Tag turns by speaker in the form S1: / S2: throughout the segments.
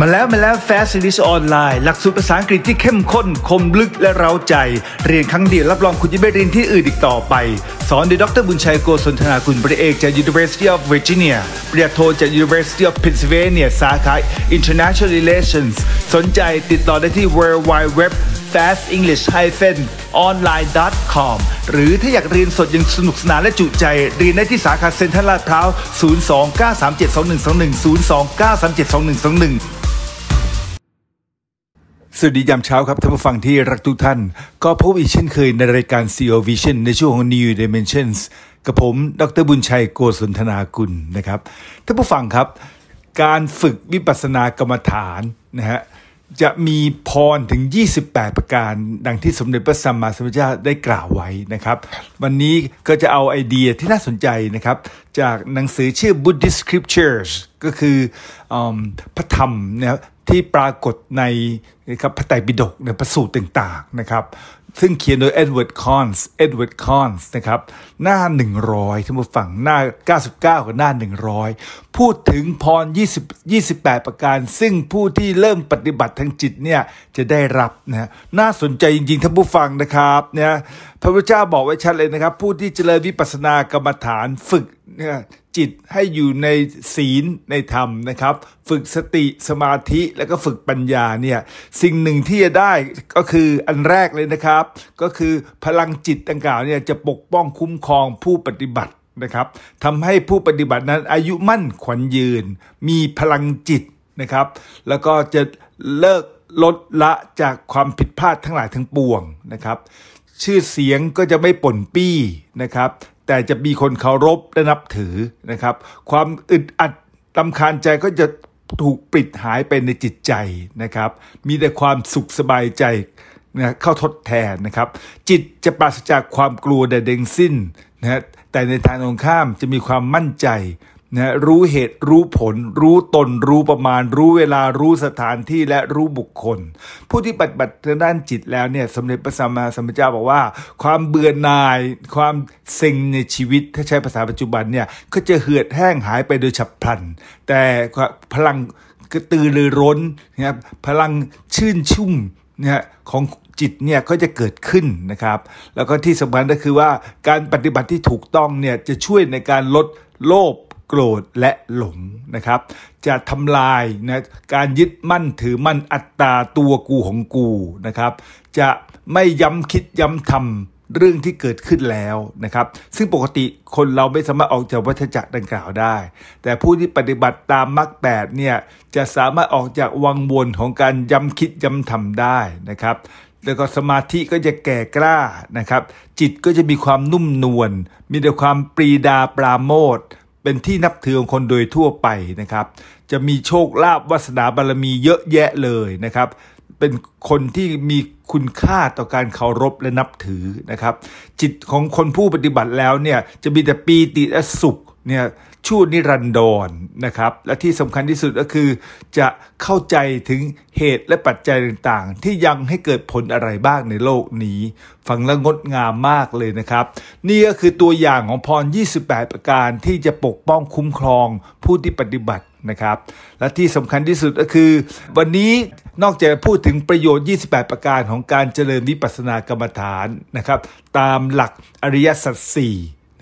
S1: มาแล้วมาแล้ว Fast n g l i s ออนไลน์หลักสูตรภาษาอังกฤษที่เข้มข้นคมลึกและเร้าใจ เรียนครั้งเดียวรับรองคุณจะไม่เรียนที่อื่นอีกต่อไปสอนโดยดรบุญชัยโกศลธนาคุณปริเอกจาก University of Virginia ปริญญาโทจาก University of Pennsylvania สาขา International Relations สนใจติดต่อได้ที่ www fastenglish-online.com หรือถ้าอยากเรียนสดยังสนุกสนานและจุใจเรียนได้ที่สาขาเซ็นทรัลลาดพร้าว 029372121 029372121สวัสดียามเช้าครับท่านผู้ฟังที่รักทุกท่าน ก็พบอีกเช่นเคยในรายการ CEO Vision ในช่วงของ New Dimensions กับผมดรบุญชัยโกศลธนากุลนะครับท่านผู้ฟังครับ การฝึกวิปัสสนากรรมฐานนะฮะจะมีพรถึง 28 ประการ ดังที่สมเด็จพระสัมมาสัมพุทธเจ้าได้กล่าวไว้นะครับ วันนี้ก็จะเอาไอเดียที่น่าสนใจนะครับ จากหนังสือชื่อ Buddhist Scriptures ก็คืออพระธรรมนะที่ปรากฏในนะครับพระไตรปิฎกในพระสูตรต่างๆนะครับ ซึ่งเขียนโดยเอ็ดเวิร์ดคอนส์เอ็ดเวิร์ดคอนส์นะครับหน้า 100ท่านผู้ฟัง หน้า 99 กับหน้า 100 พูดถึงพร20 28 ประการซึ่งผู้ที่เริ่มปฏิบัติทางจิตเนี่ยจะได้รับนะน่าสนใจจริงๆท่านผู้ฟังนะครับเนี่ยพระพุทธเจ้าบอกไว้ชัดเลยนะครับ ผู้ที่เจริญวิปัสสนากรรมฐานฝึกเนี่ยจิตให้อยู่ในศีลในธรรมนะครับ ฝึกสติสมาธิแล้วก็ฝึกปัญญาเนี่ยสิ่งหนึ่งที่จะได้ก็คืออันแรกเลยนะครับ ก็คือพลังจิตดังกล่าวเนี่ยจะปกป้องคุ้มครองผู้ปฏิบัตินะครับทำให้ผู้ปฏิบัตินั้นอายุมั่นขวัญยืน มีพลังจิตนะครับ แล้วก็จะเลิกลดละจากความผิดพลาดทั้งหลายทั้งปวงนะครับ ชื่อเสียงก็จะไม่ป่นปี้นะครับแต่จะมีคนเคารพและนับถือนะครับ ความอึดอัดตำคาญใจก็จะถูกปิดหายไปในจิตใจนะครับ มีแต่ความสุขสบายใจนะเข้าทดแทนนะครับ จิตจะปราศจากความกลัวเด้งสิ้นนะฮะแต่ในทางตรงข้ามจะมีความมั่นใจนะรู้เหตุรู้ผล รู้ตน รู้ประมาณ รู้เวลารู้สถานที่และรู้บุคคล ผู้ที่ปฏิบัติทางด้านจิตแล้วเนี่ยสมเด็จพระสัมมาสัมพุทธเจ้าบอกว่าความเบื่อหน่าย ความเซ็งในชีวิตถ้าใช้ภาษาปัจจุบันเนี่ยก็จะเหือดแห้งหายไปโดยฉับพลัน แต่พลังกระตือรือร้นนะครับพลังชื่นชุ่มเนี่ยของจิตเนี่ยก็จะเกิดขึ้นนะครับแล้วก็ที่สำคัญก็คือว่า การปฏิบัติที่ถูกต้องเนี่ยจะช่วยในการลดโลภโกรธและหลงนะครับ จะทำลายนะการยึดมั่นถือมั่นอัตตาตัวกูของกูนะครับ จะไม่ย้ำคิดย้ำทำเรื่องที่เกิดขึ้นแล้วนะครับ ซึ่งปกติคนเราไม่สามารถออกจากวัฏจักรดังกล่าวได้ แต่ผู้ที่ปฏิบัติตามมรรคแปดเนี่ยจะสามารถออกจากวังวนของการย้ำคิดย้ำทำได้นะครับแล้วก็สมาธิก็จะแก่กล้านะครับ จิตก็จะมีความนุ่มนวลมีแต่ความปรีดาปราโมทเป็นที่นับถือของคนโดยทั่วไปนะครับ จะมีโชคลาภวาสนาบารมีเยอะแยะเลยนะครับ เป็นคนที่มีคุณค่าต่อการเคารพและนับถือนะครับ จิตของคนผู้ปฏิบัติแล้วเนี่ยจะมีแต่ปีติและสุขเนี่ยชั่วนิรันดรนนะครับ และที่สำคัญที่สุดก็คือจะเข้าใจถึงเหตุและปัจจัยต่างๆ ที่ยังให้เกิดผลอะไรบ้างในโลกนี้ ฟังแล้วงดงามมากเลยนะครับ นี่ก็คือตัวอย่างของพร28 ประการที่จะปกป้องคุ้มครองผู้ที่ปฏิบัตินะครับ และที่สำคัญที่สุดก็คือ วันนี้นอกจากพูดถึงประโยชน์ 28 ประการของการเจริญวิปัสสนากรรมฐานนะครับ ตามหลักอริยสัจสี่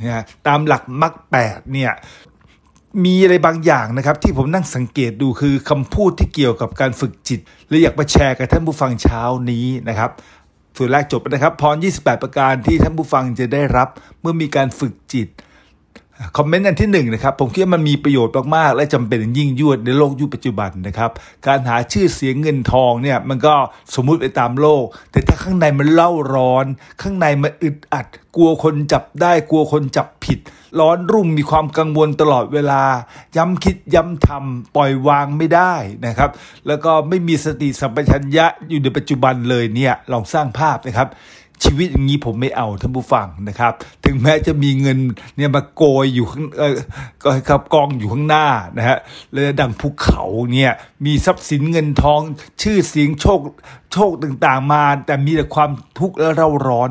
S1: นะตามหลักมรรคแปดเนี่ยมีอะไรบางอย่างนะครับ ที่ผมนั่งสังเกตดูคือคำพูดที่เกี่ยวกับการฝึกจิต และอยากมาแชร์กับท่านผู้ฟังเช้านี้นะครับ ส่วนแรกจบนะครับพร 28 ประการที่ท่านผู้ฟังจะได้รับเมื่อมีการฝึกจิตคอมเมนต์อันที่1นนะครับผมคิดว่ามันมีประโยชน์มากๆและจำเป็นยิ่งยวดในโลกยุคปัจจุบันนะครับ การหาชื่อเสียงเงินทองเนี่ยมันก็สมมุติไปตามโลก แต่ถ้าข้างในมันเล่าร้อน ข้างในมันอึดอัด กลัวคนจับได้กลัวคนจับผิด ร้อนรุ่มมีความกังวลตลอดเวลา ย้ำคิดย้ำทำ ปล่อยวางไม่ได้นะครับ แล้วก็ไม่มีสติสัมปชัญญะอยู่ในปัจจุบันเลยเนี่ยลองสร้างภาพนะครับชีวิตอย่างนี้ผมไม่เอาท่านผู้ฟังนะครับ ถึงแม้จะมีเงินเนี่ยมาโกยอยู่ข้างเออก็ครับกองอยู่ข้างหน้านะฮะเลยดังภูเขาเนี่ยมีทรัพย์สินเงินทองชื่อเสียงโชคโชคต่างๆมา แต่มีแต่ความทุกข์และเร่าร้อน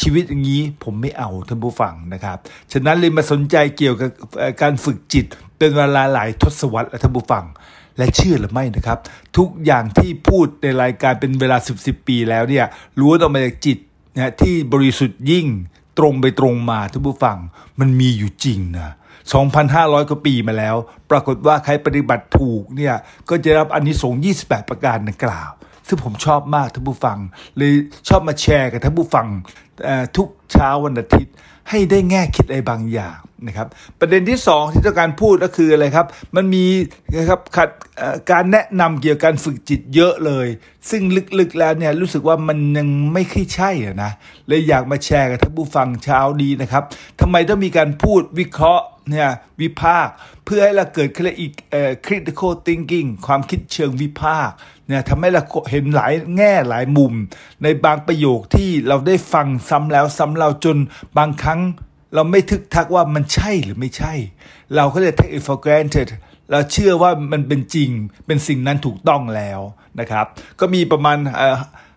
S1: ชีวิตอย่างนี้ผมไม่เอาท่านผู้ฟังนะครับฉะนั้นเลยมาสนใจเกี่ยวกับการฝึกจิต เป็นเวลาหลายทศวรรษท่านผู้ฟังและเชื่อหรือไม่นะครับ ทุกอย่างที่พูดในรายการเป็นเวลา 10บสปีแล้วเนี่ยรู้ออกมาจากจิตนะที่บริสุทธิ์ยิ่งตรงไปตรงมาท่านผู้ฟังมันมีอยู่จริงนะ 2,500 กว่าปีมาแล้ว ปรากฏว่าใครปฏิบัติถูกเนี่ยก็จะรับอนนิสงส์28 ประการดังกล่าว ซึ่งผมชอบมากท่านผู้ฟังเลยชอบมาแชร์กับท่านผู้ฟัง ทุกเช้าวันอาทิตย์ ให้ได้แง่คิดอะไรบางอย่างนะครับประเด็นที่ 2 ที่ต้องการพูดก็คืออะไรครับ มันมีนะครับขัดการแนะนำเกี่ยวกับการฝึกจิตเยอะเลย ซึ่งลึกๆแล้วเนี่ยรู้สึกว่ามันยังไม่ค่อยใช่นะเลยอยากมาแชร์กับท่านผู้ฟังเช้าดีนะครับทำไมต้องมีการพูดวิเคราะห์เนี่ยวิพากเพื่อให้เราเกิดขึ้รอีกเอ่อ critical thinking ความคิดเชิงวิพากเนี่ยทำให้เราเห็นหลายแง่หลายมุม ในบางประโยคที่เราได้ฟังซ้ำแล้วซ้ำเราจนบางครั้งเราไม่ทึกทักว่ามันใช่หรือไม่ใช่ เราก็เลย take it for granted เราเชื่อว่ามันเป็นจริงเป็นสิ่งนั้นถูกต้องแล้วนะครับ ก็มีประมาณ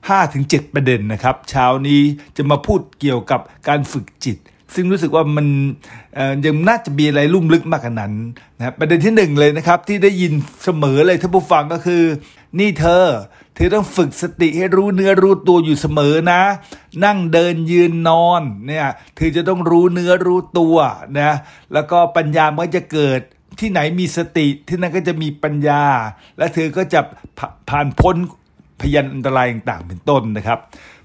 S1: ห้าถึงเจ็ดประเด็นนะครับ เช้านี้จะมาพูดเกี่ยวกับการฝึกจิตซึ่งรู้สึกว่ามันยังน่าจะมีอะไรลุ่มลึกมากขนาดนั้นนะประเด็นที่หนึ่งเลยนะครับที่ได้ยินเสมอเลยท่านผู้ฟังก็คือนี่เธอเธอต้องฝึกสติให้รู้เนื้อรู้ตัวอยู่เสมอนะ นั่งเดินยืนนอนเนี่ยเธอจะต้องรู้เนื้อรู้ตัวนะแล้วก็ปัญญาเมื่อจะเกิดที่ไหนมีสติที่นั่นก็จะมีปัญญา และเธอก็จะผ่านพ้นพยันอันตรายต่างๆเป็นต้นนะครับ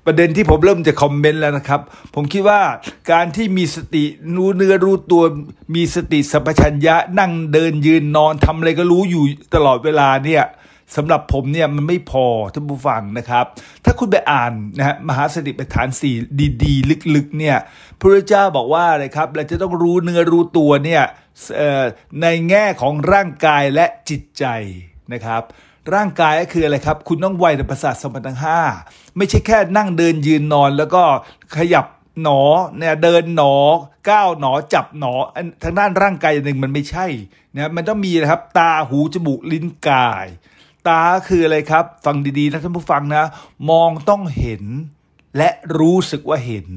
S1: ประเด็นที่ผมเริ่มจะคอมเมนต์แล้วนะครับ ผมคิดว่าการที่มีสติรู้เนื้อรู้ตัว มีสติสัมปชัญญะนั่งเดินยืนนอนทำอะไรก็รู้อยู่ตลอดเวลาเนี่ยสำหรับผมเนี่ยมันไม่พอท่านผู้ฟังนะครับ ถ้าคุณไปอ่านนะฮะมหาสติปัฏฐานสี่ดี ๆ ลึกๆเนี่ยพระเจ้าบอกว่าอะไรครับ เราจะต้องรู้เนื้อรู้ตัวเนี่ยในแง่ของร่างกายและจิตใจนะครับร่างกายก็คืออะไรครับ คุณต้องไวในประสาทสมบัติทั้งห้าไม่ใช่แค่นั่งเดินยืนนอน แล้วก็ขยับหนอ เนี่ยเดินหนอก้าวหนอจับหนอทางด้านร่างกายอย่างหนึ่งมันไม่ใช่นะมันต้องมีนะครับ ตาหูจมูกลิ้นกาย ตาคืออะไรครับ ฟังดี ๆนะท่านผู้ฟังนะ มองต้องเห็น และรู้สึกว่าเห็น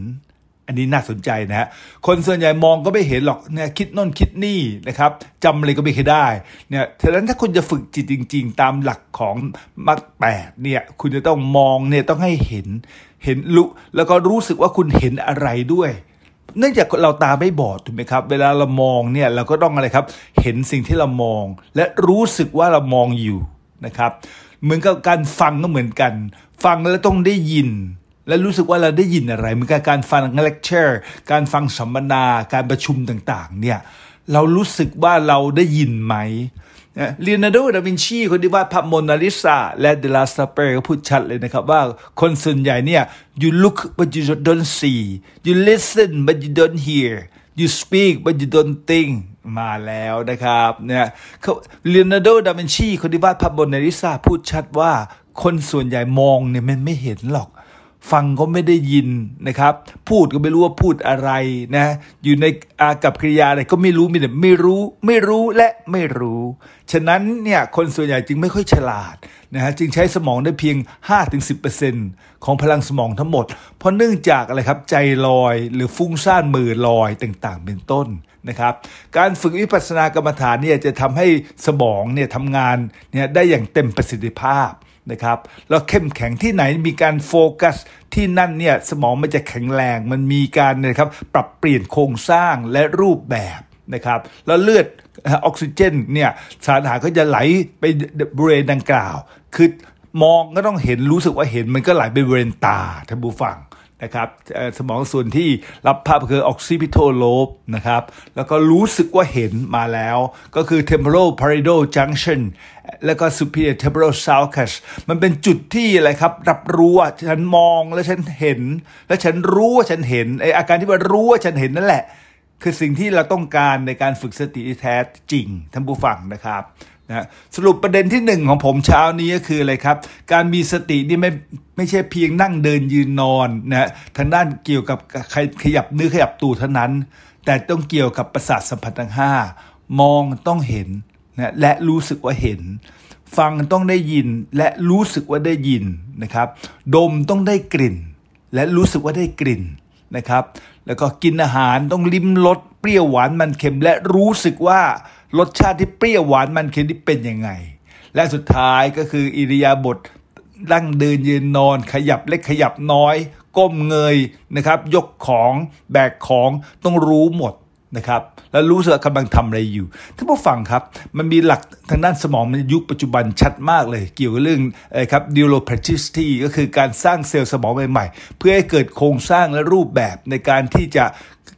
S1: อันนี้น่าสนใจนะฮะ คนส่วนใหญ่มองก็ไม่เห็นหรอกเนี่ยคิดน่นคิดนี่นะครับจำอะไรก็ไม่เคยได้เนี่ยฉะนั้นถ้าคุณจะฝึกจิตจริง ๆ ตามหลักของมรรคแปดเนี่ยคุณจะต้องมองเนี่ยต้องให้เห็น เห็นรู้แล้วก็รู้สึกว่าคุณเห็นอะไรด้วย เนื่องจากเราตาไม่บอดถูกไหมครับ เวลาเรามองเนี่ยเราก็ต้องอะไรครับเห็นสิ่งที่เรามอง และรู้สึกว่าเรามองอยู่นะครับ เหมือนกับการฟังก็เหมือนกัน ฟังแล้วต้องได้ยินและรู้สึกว่าเราได้ยินอะไรเหมือนกับการฟังเลคเชอร์ การฟังสัมมนา การประชุมต่างๆเนี่ย เรารู้สึกว่าเราได้ยินไหมเลียนาโดดา วินชี คนที่วาดภาพโมนาลิซา และเดลาสเปร์ก็พูดชัดเลยนะครับว่าคนส่วนใหญ่เนี่ย you look but you don't see you listen but you don't hear you speak but you don't think มาแล้วนะครับ เนี่ยเลียนาโดดา วินชี คนที่วาดภาพโมนาลิซาพูดชัดว่า คนส่วนใหญ่มองเนี่ยมันไม่เห็นหรอกฟังก็ไม่ได้ยินนะครับ พูดก็ไม่รู้ว่าพูดอะไรนะ อยู่ในอากับกริยาอะไรก็ไม่รู้มีแต่ไม่รู้ไม่รู้และไม่รู้ ฉะนั้นเนี่ยคนส่วนใหญ่จึงไม่ค่อยฉลาดนะฮะจึงใช้สมองได้เพียง5-10%ของพลังสมองทั้งหมด เพราะเนื่องจากอะไรครับใจลอยหรือฟุ้งซ่านมือลอยต่างๆ เป็นต้นนะครับ การฝึกวิปัสสนากรรมฐานเนี่ยจะทำให้สมองเนี่ยทำงานเนี่ยได้อย่างเต็มประสิทธิภาพนะครับแล้วเข้มแข็งที่ไหนมีการโฟกัสที่นั่นเนี่ยสมองมันจะแข็งแรง มันมีการนะครับปรับเปลี่ยนโครงสร้างและรูปแบบนะครับแล้วเลือดออกซิเจนเนี่ยสารอาหารก็จะไหลไปบริเวณดังกล่าว คือมองก็ต้องเห็นรู้สึกว่าเห็นมันก็ไหลไปบริเวณตาท่านผู้ฟังนะครับสมองส่วนที่รับภาพคือออกซิพิโทโลบนะครับแล้วก็รู้สึกว่าเห็นมาแล้ว ก็คือ temporal parietal junction แล้วก็ superior temporal sulcus มันเป็นจุดที่อะไรครับ รับรู้ว่าฉันมองแล้วฉันเห็น แล้วฉันรู้ว่าฉันเห็นไออาการที่ว่ารู้ว่าฉันเห็นนั่นแหละ คือสิ่งที่เราต้องการในการฝึกสติแท้จริงท่านผู้ฟังนะครับนะสรุปประเด็นที่หนึ่งของผมเช้านี้ก็คืออะไรครับ การมีสตินี่ไม่ไม่ใช่เพียงนั่งเดินยืนนอนนะทางด้านเกี่ยวกับขยับเนื้อขยับตัวเท่านั้น แต่ต้องเกี่ยวกับประสาทสัมผัสทั้งห้ามองต้องเห็นนะและรู้สึกว่าเห็น ฟังต้องได้ยินและรู้สึกว่าได้ยินนะครับ ดมต้องได้กลิ่น และรู้สึกว่าได้กลิ่นนะครับ แล้วก็กินอาหารต้องลิ้มรสเปรี้ยวหวานมันเค็มและรู้สึกว่ารสชาติที่เปรี้ยวหวานมันเค็มนี่เป็นยังไง และสุดท้ายก็คืออิริยาบถดั้งเดินยืนนอน ขยับเล็กขยับน้อย ก้มเงยนะครับ ยกของแบกของต้องรู้หมดนะครับ แล้วรู้สึกกำลังทำอะไรอยู่ท่านผู้ฟังครับมันมีหลักทางด้านสมองในยุคปัจจุบันชัดมากเลย เกี่ยวกับเรื่องอครับ neuroplasticity ก็คือการสร้างเซลล์สมองใหม่ๆ เพื่อให้เกิดโครงสร้างและรูปแบบในการที่จะ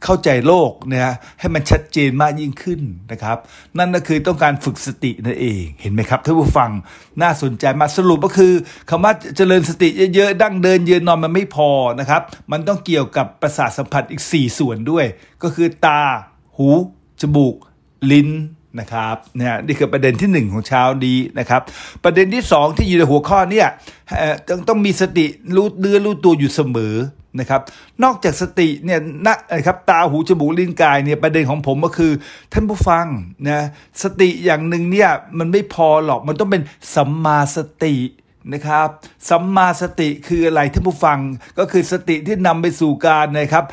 S1: เข้าใจโลกนะให้มันชัดเจนมากยิ่งขึ้นนะครับ นั่นก็คือต้องการฝึกสตินั่นเองเห็นไหมครับท่านผู้ฟังน่าสนใจมาสรุปก็คือคำว่าเจริญสติเยอะๆ ดั้งเดินยืนนอนมันไม่พอนะครับ มันต้องเกี่ยวกับประสาทสัมผัสอีก 4 ส่วนด้วย ก็คือตา หูจมูก ลิ้นนะครับเนี่ยนี่คือประเด็นที่ 1 ของเช้าดีนะครับ ประเด็นที่ 2 ที่อยู่ในหัวข้อเนี่ยต้องต้องมีสติรู้เดือรู้ตัวอยู่เสมอนะครับนอกจากสติเนี่ยนะครับตาหูจมูกลิ้นกายเนี่ยประเด็นของผมก็คือ ท่านผู้ฟังนะสติอย่างหนึ่งเนี่ยมันไม่พอหรอกมันต้องเป็นสัมมาสตินะครับสัมมาสติคืออะไรท่านผู้ฟังก็คือสติที่นำไปสู่การนะครับ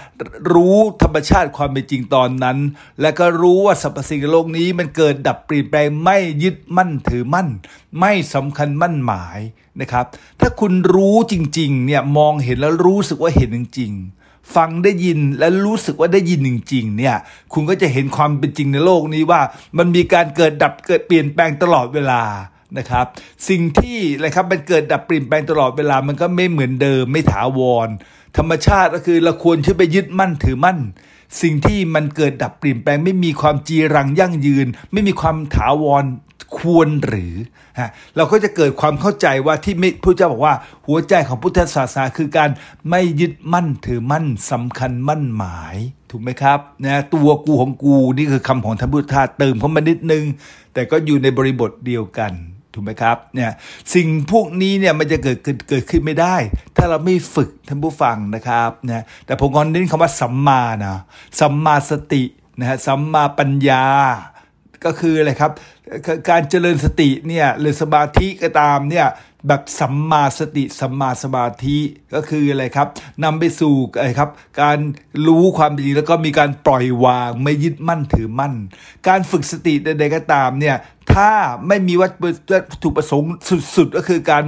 S1: รู้ธรรมชาติความเป็นจริงตอนนั้น และก็รู้ว่าสรรพสิ่งในโลกนี้ มันเกิดดับเปลี่ยนแปลงไม่ยึดมั่นถือมั่น ไม่สำคัญมั่นหมายนะครับถ้าคุณรู้จริงๆเนี่ยมองเห็นแล้วรู้สึกว่าเห็นจริงๆ ฟังได้ยินและรู้สึกว่าได้ยินจริงๆเนี่ยคุณก็จะเห็นความเป็นจริงในโลกนี้ว่ามันมีการเกิดดับเกิดเปลี่ยนแปลงตลอดเวลานะครับสิ่งที่นะครับมันเกิดดับเปลี่ยนแปลงตลอดเวลามันก็ไม่เหมือนเดิมไม่ถาวร ธรรมชาติก็คือเราควรที่ไปยึดมั่นถือมั่น สิ่งที่มันเกิดดับเปลี่ยนแปลง ไม่มีความจีรังยั่งยืน ไม่มีความถาวรควรหรือฮะเราก็จะเกิดความเข้าใจว่าที่พระเจ้าบอกว่า หัวใจของพุทธศาสนาคือการไม่ยึดมั่นถือมั่นสำคัญมั่นหมายถูกไหมครับนะตัวกูของกูนี่คือคำของท่านพุทธาเติมเข้ามานิดนึงแต่ก็อยู่ในบริบทเดียวกันถูกไหมครับเนี่ยสิ่งพวกนี้เนี่ยมันจะเกิดเกิดขึ้นไม่ได้ ถ้าเราไม่ฝึกท่านผู้ฟังนะครับนะแต่ผมกนเน้นคำว่า สัมมานะสัมมาสตินะฮะสัมมาปัญญาก็คืออะไรครับ การเจริญสติเนี่ยหรือสมาธิก็ตามเนี่ยแบบสัมมาสติสัมมาสมาธิก็คืออะไรครับนำไปสู่อะไรครับ การรู้ความจริงแล้วก็มีการปล่อยวาง ไม่ยึดมั่นถือมั่น การฝึกสติใดๆก็ตามเนี่ยถ้าไม่มีวัตถุประสงค์สุดๆก็คือการ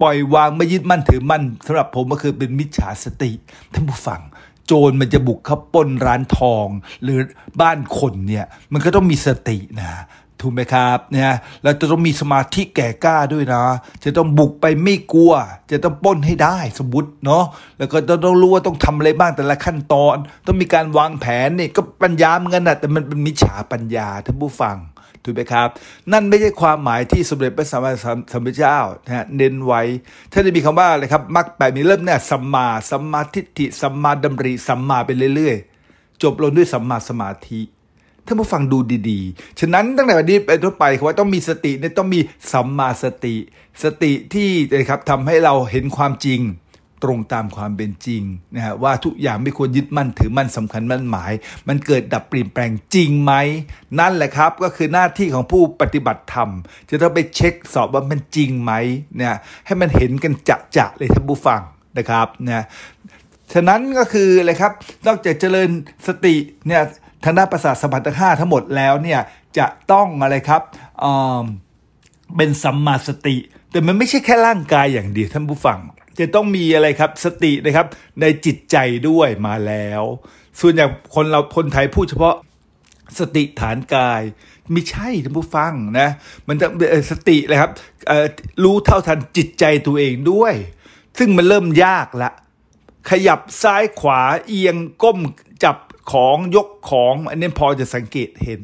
S1: ปล่อยวางไม่ยึดมั่นถือมั่นสำหรับผมก็คือเป็นมิจฉาสติท่านผู้ฟัง โจรมันจะบุกเข้าปล้นร้านทอง หรือบ้านคนเนี่ยมันก็ต้องมีสตินะถูกไหมครับเนี่ยเราจะต้องมีสมาธิแก่กล้าด้วยนะ จะต้องบุกไปไม่กลัว จะต้องป้นให้ได้สมมติเนาะแล้วก็ต้องรู้ว่าต้องทำอะไรบ้างแต่ละขั้นตอน ต้องมีการวางแผนเนี่ยก็ปัญญาเหมือนกันนะแต่มันเป็นมิจฉาปัญญาท่านผู้ฟังถูกไหมครับนั่นไม่ใช่ความหมายที่สมเด็จพระสัมมาสัมพุทธเจ้านะเน้นไว้ ถ้าจะมีคำว่าอะไรครับมักแปดมีเริ่มเนี่ยสัมมาสัมมาทิฏฐิสัมมาดำริสัมมาไปเรื่อยๆจบลงด้วยสัมมาสมาธิ ถ้าผู้ฟังดูดีๆฉะนั้นตั้งแต่วันนี้ไปทั่วไปคือว่าต้องมีสติเนี่ยต้องมีสัมมาสติ สติที่นะครับทำให้เราเห็นความจริงตรงตามความเป็นจริงนะฮะว่าทุกอย่างไม่ควรยึดมั่นถือมั่นสำคัญมั่นหมาย มันเกิดดับเปลี่ยนแปลงจริงไหมนั่นแหละครับก็คือหน้าที่ของผู้ปฏิบัติธรรม จะต้องไปเช็คสอบว่ามันจริงไหมเนี่ยให้มันเห็นกันจะจะเลยท่านผู้ฟังนะครับนะฉะนั้นก็คืออะไรครับนอกจากเจริญสติเนี่ยทางด้านประสาทสัมผัสท้ห้าทั้งหมดแล้วเนี่ยจะต้องอะไรครับเป็นสัมมาสติ แต่มันไม่ใช่แค่ร่างกายอย่างเดียวท่านผู้ฟังจะต้องมีอะไรครับสตินะครับในจิตใจด้วยมาแล้ว ส่วนใหญ่คนเราคนไทยพูดเฉพาะสติฐานกายไม่ใช่ท่านผู้ฟังนะมันจะสติเลยครับ รู้เท่าทันจิตใจตัวเองด้วย ซึ่งมันเริ่มยากละ ขยับซ้ายขวาเอียงก้มจับของยกของ อันนี้พอจะสังเกตเห็น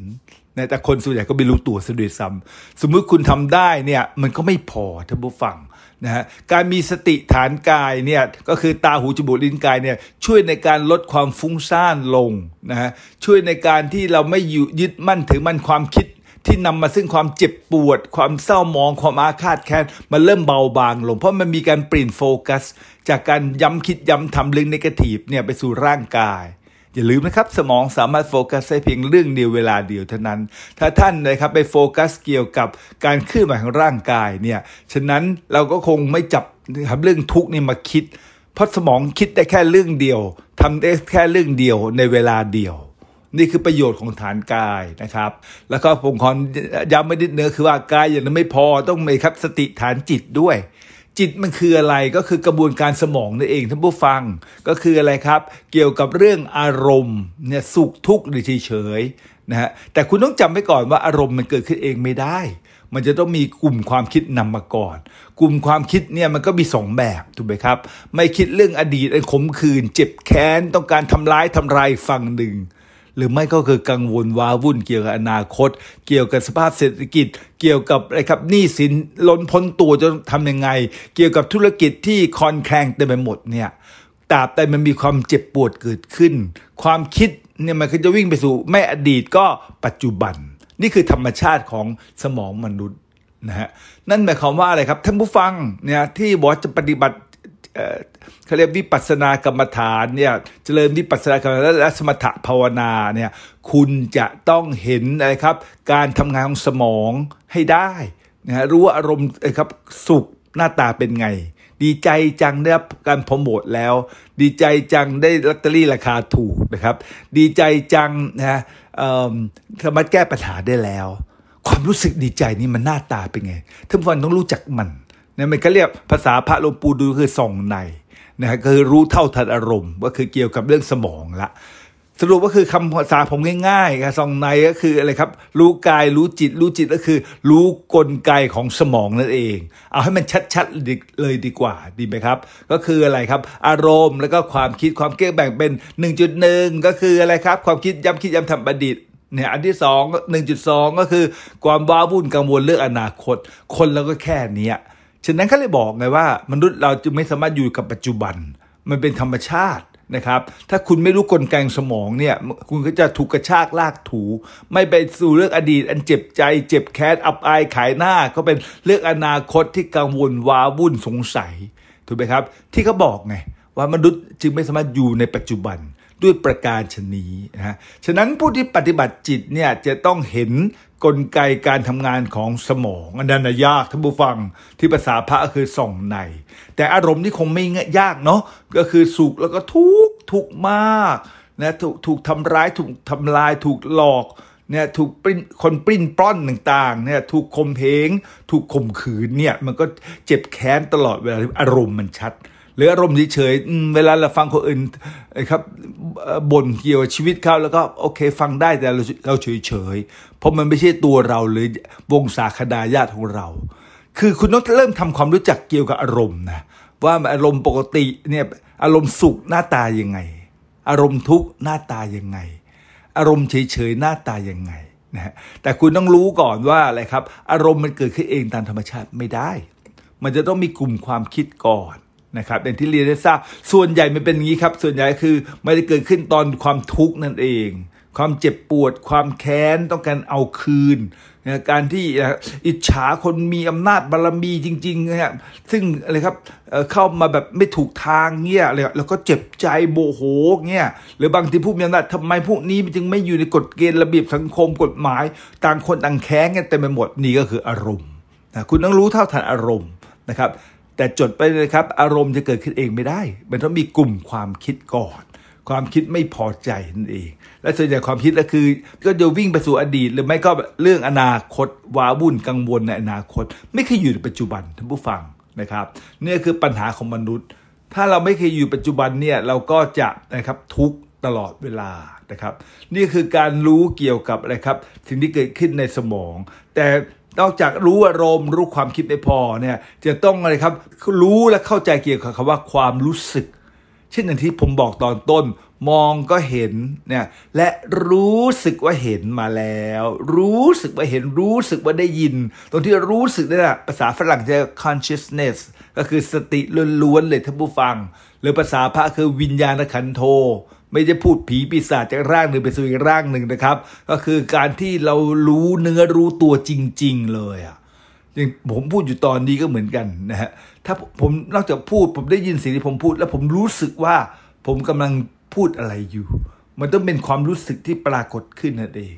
S1: นะแต่คนส่วนใหญ่ก็ไม่รู้ตัวสะด้วยซ้ำสมมติคุณทำได้เนี่ย มันก็ไม่พอท่านผู้ฟังนะฮะการมีสติฐานกายเนี่ยก็คือตาหูจมูกลิ้นกายเนี่ยช่วยในการลดความฟุ้งซ่านลงนะฮะช่วยในการที่เราไม่ยึดมั่นถือมั่นความคิดที่นำมาซึ่งความเจ็บปวด ความเศร้ามองความอาฆาตแค้นมันเริ่มเบาบางลง เพราะมันมีการเปลี่ยนโฟกัส จากการย้ำคิดย้ำทำลเรื่องนกาทีฟเนี่ยไปสู่ร่างกายอย่าลืมนะครับสมองสามารถโฟกัสได้เพียงเรื่องเดียวเวลาเดียวเท่านั้นถ้าท่านนะครับไปโฟกัสเกี่ยวกับการเคลื่อนไหวของร่างกายเนี่ยฉะนั้นเราก็คงไม่จับนะครับเรื่องทุกข์นี่มาคิดเพราะสมองคิดได้แค่เรื่องเดียวทำได้แค่เรื่องเดียวในเวลาเดียว นี่คือประโยชน์ของฐานกายนะครับ แล้วก็ผมขอย้ำไม่ดิดเนื้อคือว่ากายอย่างนั้นไม่พอต้องมีครับสติฐานจิตด้วยจิตมันคืออะไรก็คือกระบวนการสมองนั่นเองท่านผู้ฟังก็คืออะไรครับ เกี่ยวกับเรื่องอารมณ์เนี่ยสุขทุกข์หรือเฉยๆนะฮะแต่คุณต้องจำไว้ก่อนว่า อารมณ์มันเกิดขึ้นเองไม่ได้ มันจะต้องมีกลุ่มความคิดนำมาก่อน กลุ่มความคิดเนี่ยมันก็มี2แบบถูกไหมครับไม่คิดเรื่องอดีตอันขมขื่นเจ็บแค้นต้องการทำร้ายทำลายฝั่งหนึ่งหรือไม่ก็คือกังวลว้าวุ่น เกี่ยวกับอนาคต เกี่ยวกับสภาพเศรษฐกิจ เกี่ยวกับอะไรครับหนี้สินล้นพ้นตัวจะทํำยังไง เกี่ยวกับธุรกิจที่คอนแคลงเต็มไปหมดเนี่ยตราบใดมันมีความเจ็บปวดเกิดขึ้น ความคิดเนี่ยมันก็จะวิ่งไปสู่ไม่อดีตก็ปัจจุบัน นี่คือธรรมชาติของสมองมนุษย์นะฮะนั่นหมายความว่าอะไรครับท่านผู้ฟังเนี่ยที่บอกจะปฏิบัติเขาเรียกวิปัสสนากรรมฐานเนี่ยเจริญวิปัสสนากรรมฐานและสมถะภาวนาเนี่ยคุณจะต้องเห็นอะไรครับการทำงานของสมองให้ได้นะฮะรู้อารมณ์อะไรครับสุขหน้าตาเป็นไง ดีใจจังได้การโปรโมทแล้ว ดีใจจังได้ลอตเตอรี่ราคาถูกนะครับ ดีใจจังนะสามารถแก้ปัญหาได้แล้ว ความรู้สึกดีใจนี่มันหน้าตาเป็นไงท่านผู้ฟังต้องรู้จักมันนี่ยมันก็เรียกภาษาพระหลวงปู่ดูคือส่องในนะฮะคือรู้เท่าทันอารมณ์ก็คือเกี่ยวกับเรื่องสมองละ สรุปก็คือคำภาษาผมง่าย ๆ ครับส่องในก็คืออะไรครับ รู้กายรู้จิต รู้จิตก็คือ รู้กลไกของสมองนั่นเอง เอาให้มันชัดๆเลยดีกว่า ดีไหมครับ ก็คืออะไรครับ อารมณ์แล้วก็ความคิดความเกลี้ยแบ่งเป็น 1.1 ก็คืออะไรครับ ความคิดย้ำคิดย้ำทำประดิษฐ์เนี่ยอันที่สองหนึ่งจุดสองก็คือ ความว้าวุ่นกังวลเรื่องอนาคต คนเราก็แค่เนี้ยฉะนั้นเขาเลยบอกไงว่า มนุษย์เราจะไม่สามารถอยู่กับปัจจุบัน มันเป็นธรรมชาตินะครับ ถ้าคุณไม่รู้กลไกสมองเนี่ย คุณก็จะถูกกระชากลากถู ไม่ไปสู่เรื่องอดีตอันเจ็บใจ เจ็บแค้นอับอายขายหน้าก็เป็นเรื่องอนาคตที่กังวลว้าวุ่นสงสัยถูกไหมครับที่เขาบอกไงว่ามนุษย์จึงไม่สามารถอยู่ในปัจจุบันด้วยประการชนีนะฮะฉะนั้นผู้ที่ปฏิบัติจิตเนี่ยจะต้องเห็นกลไกการทำงานของสมองอันนั้นยากท่านผู้ฟังที่ภาษาพระคือส่องในแต่อารมณ์นี่คงไม่ยากเนาะก็คือสุขแล้วก็ทุกทุกมากนะถูกถูกทำร้ายถูกทำลายถูกหลอกเนี่ยถูกปริ้นคนปริ้นปล้อนต่างๆเนี่ยถูกคมเพงถูกข่มขืนเนี่ยมันก็เจ็บแค้นตลอดเวลาอารมณ์มันชัดหรืออารมณ์เฉยๆเวลาเราฟังคนอื่นครับบ่นเกี่ยวชีวิตเขาแล้วก็โอเค ฟังได้แต่เราเราเฉยๆเพราะมันไม่ใช่ตัวเราหรือวงศาคดาญาติของเรา คือคุณต้องเริ่มทำความรู้จักเกี่ยวกับอารมณ์นะว่าอารมณ์ปกติเนี่ยอารมณ์สุขหน้าตายังไง อารมณ์ทุกข์หน้าตายังไง อารมณ์เฉยๆหน้าตายังไงนะแต่คุณต้องรู้ก่อนว่าอะไรครับ อารมณ์มันเกิดขึ้นเองตามธรรมชาติไม่ได้ มันจะต้องมีกลุ่มความคิดก่อนนะครับอย่างที่เรียนได้ทราบส่วนใหญ่มันเป็นอย่างนี้ครับ ส่วนใหญ่คือไม่ได้เกิดขึ้นตอนความทุกข์นั่นเอง ความเจ็บปวดความแค้น ต้องการเอาคืนนะการที่อิจฉาคนมีอำนาจบารรมีจริงๆนะครซึ่งอะไรครับเข้ามาแบบไม่ถูกทางเงี้ยะไรแล้วก็เจ็บใจโมโหเงี้ยหรือบางทีผู้มีอำนาจทำไมพวกนี้จึงไม่อยู่ในกฎเกณฑ์ระเบียบสังคมกฎหมาย ต่างคนต่างแค้นกันเต็มไปหมดนี่ก็คืออารมณ์นะคุณต้องรู้เท่าทันอารมณ์นะครับแต่จดไปเลยครับอารมณ์จะเกิดขึ้นเองไม่ได้ มันต้องมีกลุ่มความคิดก่อน ความคิดไม่พอใจนั่นเอง และส่วนใหญ่ความคิดก็คือก็จะวิ่งไปสู่อดีต หรือไม่ก็เรื่องอนาคตว้าวุ่นกังวลในอนาคต ไม่เคยอยู่ในปัจจุบันท่านผู้ฟังนะครับนี่คือปัญหาของมนุษย์ ถ้าเราไม่เคยอยู่ปัจจุบันเนี่ยเราก็จะนะครับทุกตลอดเวลานะครับ นี่คือการรู้เกี่ยวกับอะไรครับสิ่งที่เกิดขึ้นในสมองแต่นอกจากรู้อารมณ์รู้ความคิดไม่พอเนี่ยจะต้องอะไรครับรู้และเข้าใจเกี่ยวกับคำว่าความรู้สึก เช่นอย่างที่ผมบอกตอนต้นมองก็เห็นเนี่ยและรู้สึกว่าเห็นมาแล้ว รู้สึกว่าเห็นรู้สึกว่าได้ยิน ตรงที่รู้สึกนี่แหละภาษาฝรั่งจะ consciousness ก็คือสติล้วนๆเลยท่านผู้ฟัง หรือภาษาพระคือวิญญาณขันโทไม่ได้พูดผีปีศาจจากร่างหนึ่งไปสู่อีกร่างหนึ่งนะครับ ก็คือการที่เรารู้เนื้อรู้ตัวจริง ๆ เลยอ่ะอย่างผมพูดอยู่ตอนนี้ก็เหมือนกันนะฮะถ้าผมนอกจากพูดผมได้ยินสิ่งที่ผมพูดแล้วผมรู้สึกว่าผมกำลังพูดอะไรอยู่ มันต้องเป็นความรู้สึกที่ปรากฏขึ้นนั่นเอง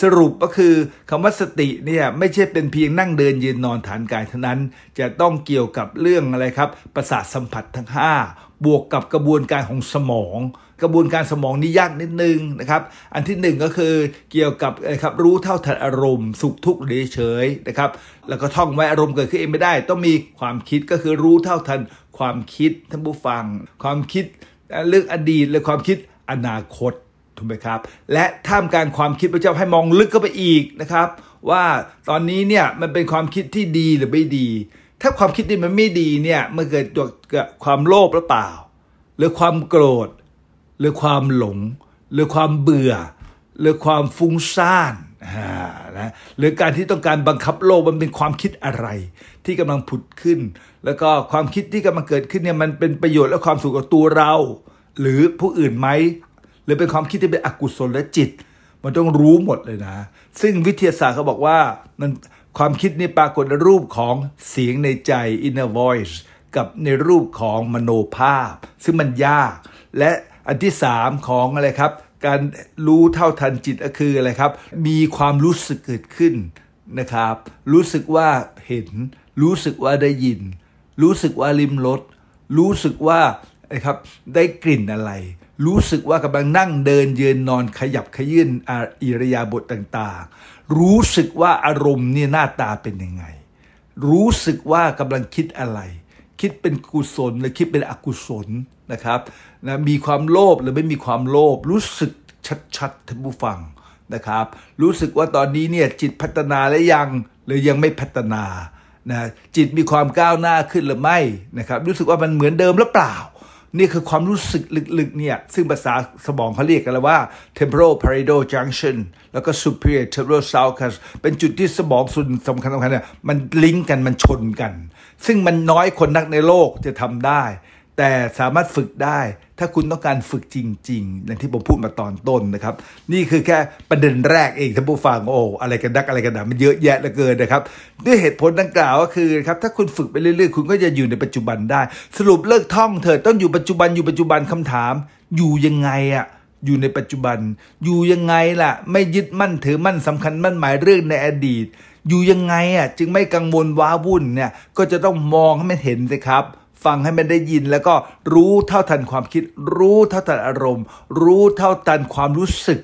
S1: สรุปก็คือคำว่าสติเนี่ยไม่ใช่เป็นเพียงนั่งเดินยืนนอนฐานกายเท่านั้น จะต้องเกี่ยวกับเรื่องอะไรครับ ประสาทสัมผัสทั้ง5บวกกับกระบวนการของสมองกระบวนการสมองนี่ยากนิดนึงนะครับ อันที่1ก็คือเกี่ยวกับนะครับ รู้เท่าทันอารมณ์สุขทุกข์หรือเฉยนะครับ แล้วก็ท่องไว้อารมณ์เกิดขึ้นเองไม่ได้ ต้องมีความคิดก็คือรู้เท่าทัน ความคิดท่านผู้ฟัง ความคิดเรื่องอดีตและความคิดอนาคตถูกไหมครับ และท่ามกลางความคิดพระเจ้าให้มองลึกเข้าไปอีกนะครับ ว่าตอนนี้เนี่ยมันเป็นความคิดที่ดีหรือไม่ดี ถ้าความคิดนี้มันไม่ดีเนี่ยมันเกิดจากความโลภหรือเปล่า หรือความโกรธหรือความหลงหรือความเบื่อ หรือความฟุ้งซ่านนะหรือการที่ต้องการบังคับโลกมันเป็นความคิดอะไร ที่กำลังผุดขึ้น แล้วก็ความคิดที่กำลังเกิดขึ้นเนี่ย มันเป็นประโยชน์และความสุขกับตัวเรา หรือผู้อื่นไหม หรือเป็นความคิดที่เป็นอกุศลและจิต มันต้องรู้หมดเลยนะ ซึ่งวิทยาศาสตร์เขาบอกว่ามันความคิดนี่ปรากฏในรูปของเสียงในใจ inner voice กับในรูปของมโนภาพ ซึ่งมันยากและอันที่3ของอะไรครับ การรู้เท่าทันจิตก็คืออะไรครับ มีความรู้สึกเกิดขึ้นนะครับ รู้สึกว่าเห็น รู้สึกว่าได้ยิน รู้สึกว่าริมรสรู้สึกว่านะครับ ได้กลิ่นอะไร รู้สึกว่ากำลังนั่งเดินเยินนอนขยับขยื่นอิรยาบถต่างๆ รู้สึกว่าอารมณ์นี่หน้าตาเป็นยังไง รู้สึกว่ากำลังคิดอะไร คิดเป็นกุศลหรือคิดเป็นอกุศลนะครับ นะ มีความโลภหรือไม่มีความโลภ รู้สึกชัดๆท่านผู้ฟังนะครับ รู้สึกว่าตอนนี้เนี่ยจิตพัฒนาแลอยังหรือยังไม่พัฒนา นะ จิตมีความก้าวหน้าขึ้นหรือไม่นะครับ รู้สึกว่ามันเหมือนเดิมหรือเปล่า นี่คือความรู้สึกลึกๆเนี่ย ซึ่งภาษาสมองเขาเรียกกันแล้วว่า temporal parietal junction แล้วก็ superior temporal sulcus เป็นจุดที่สมองส่วนสำคัญสำคัญเนี่ยมันลิงก์กันมันชนกัน ซึ่งมันน้อยคนนักในโลกจะทำได้แต่สามารถฝึกได้ถ้าคุณต้องการฝึกจริงๆอย่างที่ผมพูดมาตอนต้นนะครับ นี่คือแค่ประเด็นแรกเองท่านผู้ฟังโอ้อะไรกันดักอะไรกันดักมันเยอะแยะเหลือเกินนะครับด้วยเหตุผลดังกล่าวก็คือครับถ้าคุณฝึกไปเรื่อยๆคุณก็จะอยู่ในปัจจุบันได้ สรุปเลิกท่องเถอะต้องอยู่ปัจจุบันอยู่ปัจจุบันคำถาม อยู่ยังไงอะอยู่ในปัจจุบัน อยู่ยังไงล่ะไม่ยึดมั่นถือมั่นสำคัญมั่นหมายเรื่องในอดีตอยู่ยังไงอ่ะจึงไม่กังวลว้าวุ่นเนี่ย ก็จะต้องมองให้มันเห็นสิครับฟังให้มันได้ยินแล้วก็รู้เท่าทันความคิด รู้เท่าทันอารมณ์ รู้เท่าทันความรู้สึก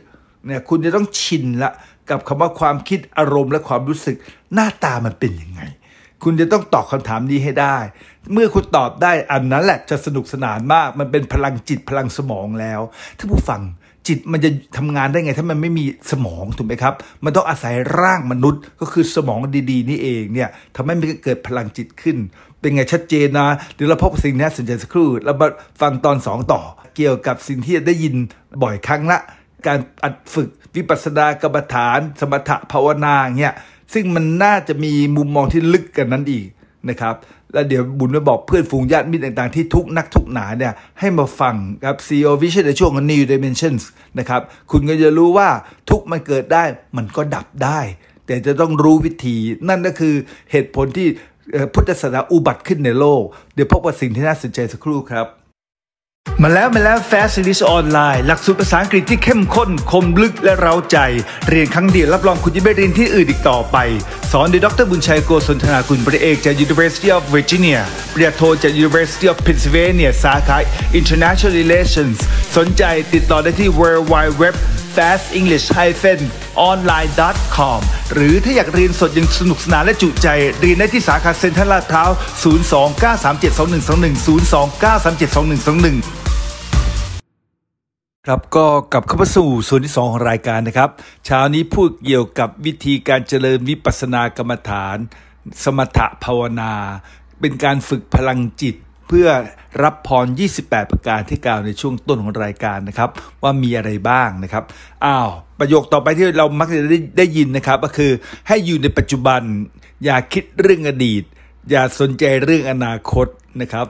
S1: เนี่ยคุณจะต้องชินละกับคำว่าความคิดอารมณ์ และความรู้สึก หน้าตามันเป็นยังไง คุณจะต้องตอบคำถามนี้ให้ได้ เมื่อคุณตอบได้อันนั้นแหละจะสนุกสนานมาก มันเป็นพลังจิตพลังสมองแล้วท่านผู้ฟังจิตมันจะทำงานได้ไง ถ้ามันไม่มีสมองถูกไหมครับ มันต้องอาศัยร่างมนุษย์ก็คือสมองดี ๆนี่เองเนี่ยทำให้มันเกิดพลังจิตขึ้นเป็นไงชัดเจนนะเดี๋ยวเราพบสิ่งนี้สนใจสักครู่แล้วมาฟังตอนสองต่อ เกี่ยวกับสิ่งที่ได้ยินบ่อยครั้งละ การอัดฝึกวิปัสสนากรรมฐาน สมถะภาวนาเนี่ยซึ่งมันน่าจะมีมุมมองที่ลึกกันนั้นอีกนะครับแล้วเดี๋ยวบุญไปบอกเพื่อนฝูงญาติมิตรต่างๆที่ทุกนักทุกหนาเนี่ยให้มาฟังครับ CEO Vision ในช่วง New Dimensions นะครับคุณก็จะรู้ว่าทุกมันเกิดได้มันก็ดับได้ แต่จะต้องรู้วิธีนั่นก็คือเหตุผลที่พุทธศาสนาอุบัติขึ้นในโลก เดี๋ยวพบกับสิ่งที่น่าสนใจสักครู่ครับ มาแล้วมาแล้ว Fast s ิ r i s ออนไลน์หลักสูตรภาษาอังกฤษที่เข้มข้น คมลึกและเร้าใจ เรียนครั้งเดียว รับรองคุณจะไม่เรียนที่อื่นอีกต่อไป สอนโดยดรบุญชัยโกศลธนาคุณปริเอกจาก University of Virginia ปริญญาโทจาก University of Pennsylvania สาขา International Relations สนใจติดต่อได้ที่ w w w fastenglish-online.com หรือถ้าอยากเรียนสดยังสนุกสนานและจุใจ เรียนได้ที่สาขาเซ็นทรัลลาดพร้าว 029372121 029372121 ครับก็กลับเข้ามาสู่ ส่วนที่2ของรายการนะครับเช้านี้พูดเกี่ยวกับวิธีการเจริญวิปัสสนากรรมฐาน สมถภาวนา เป็นการฝึกพลังจิตเพื่อรับพร28 ประการที่กล่าวในช่วงต้นของรายการนะครับว่ามีอะไรบ้างนะครับอ้าวประโยคต่อไปที่เรามักจะได้ได้ยินนะครับ ก็คือให้อยู่ในปัจจุบัน อย่าคิดเรื่องอดีต อย่าสนใจเรื่องอนาคตนะครับ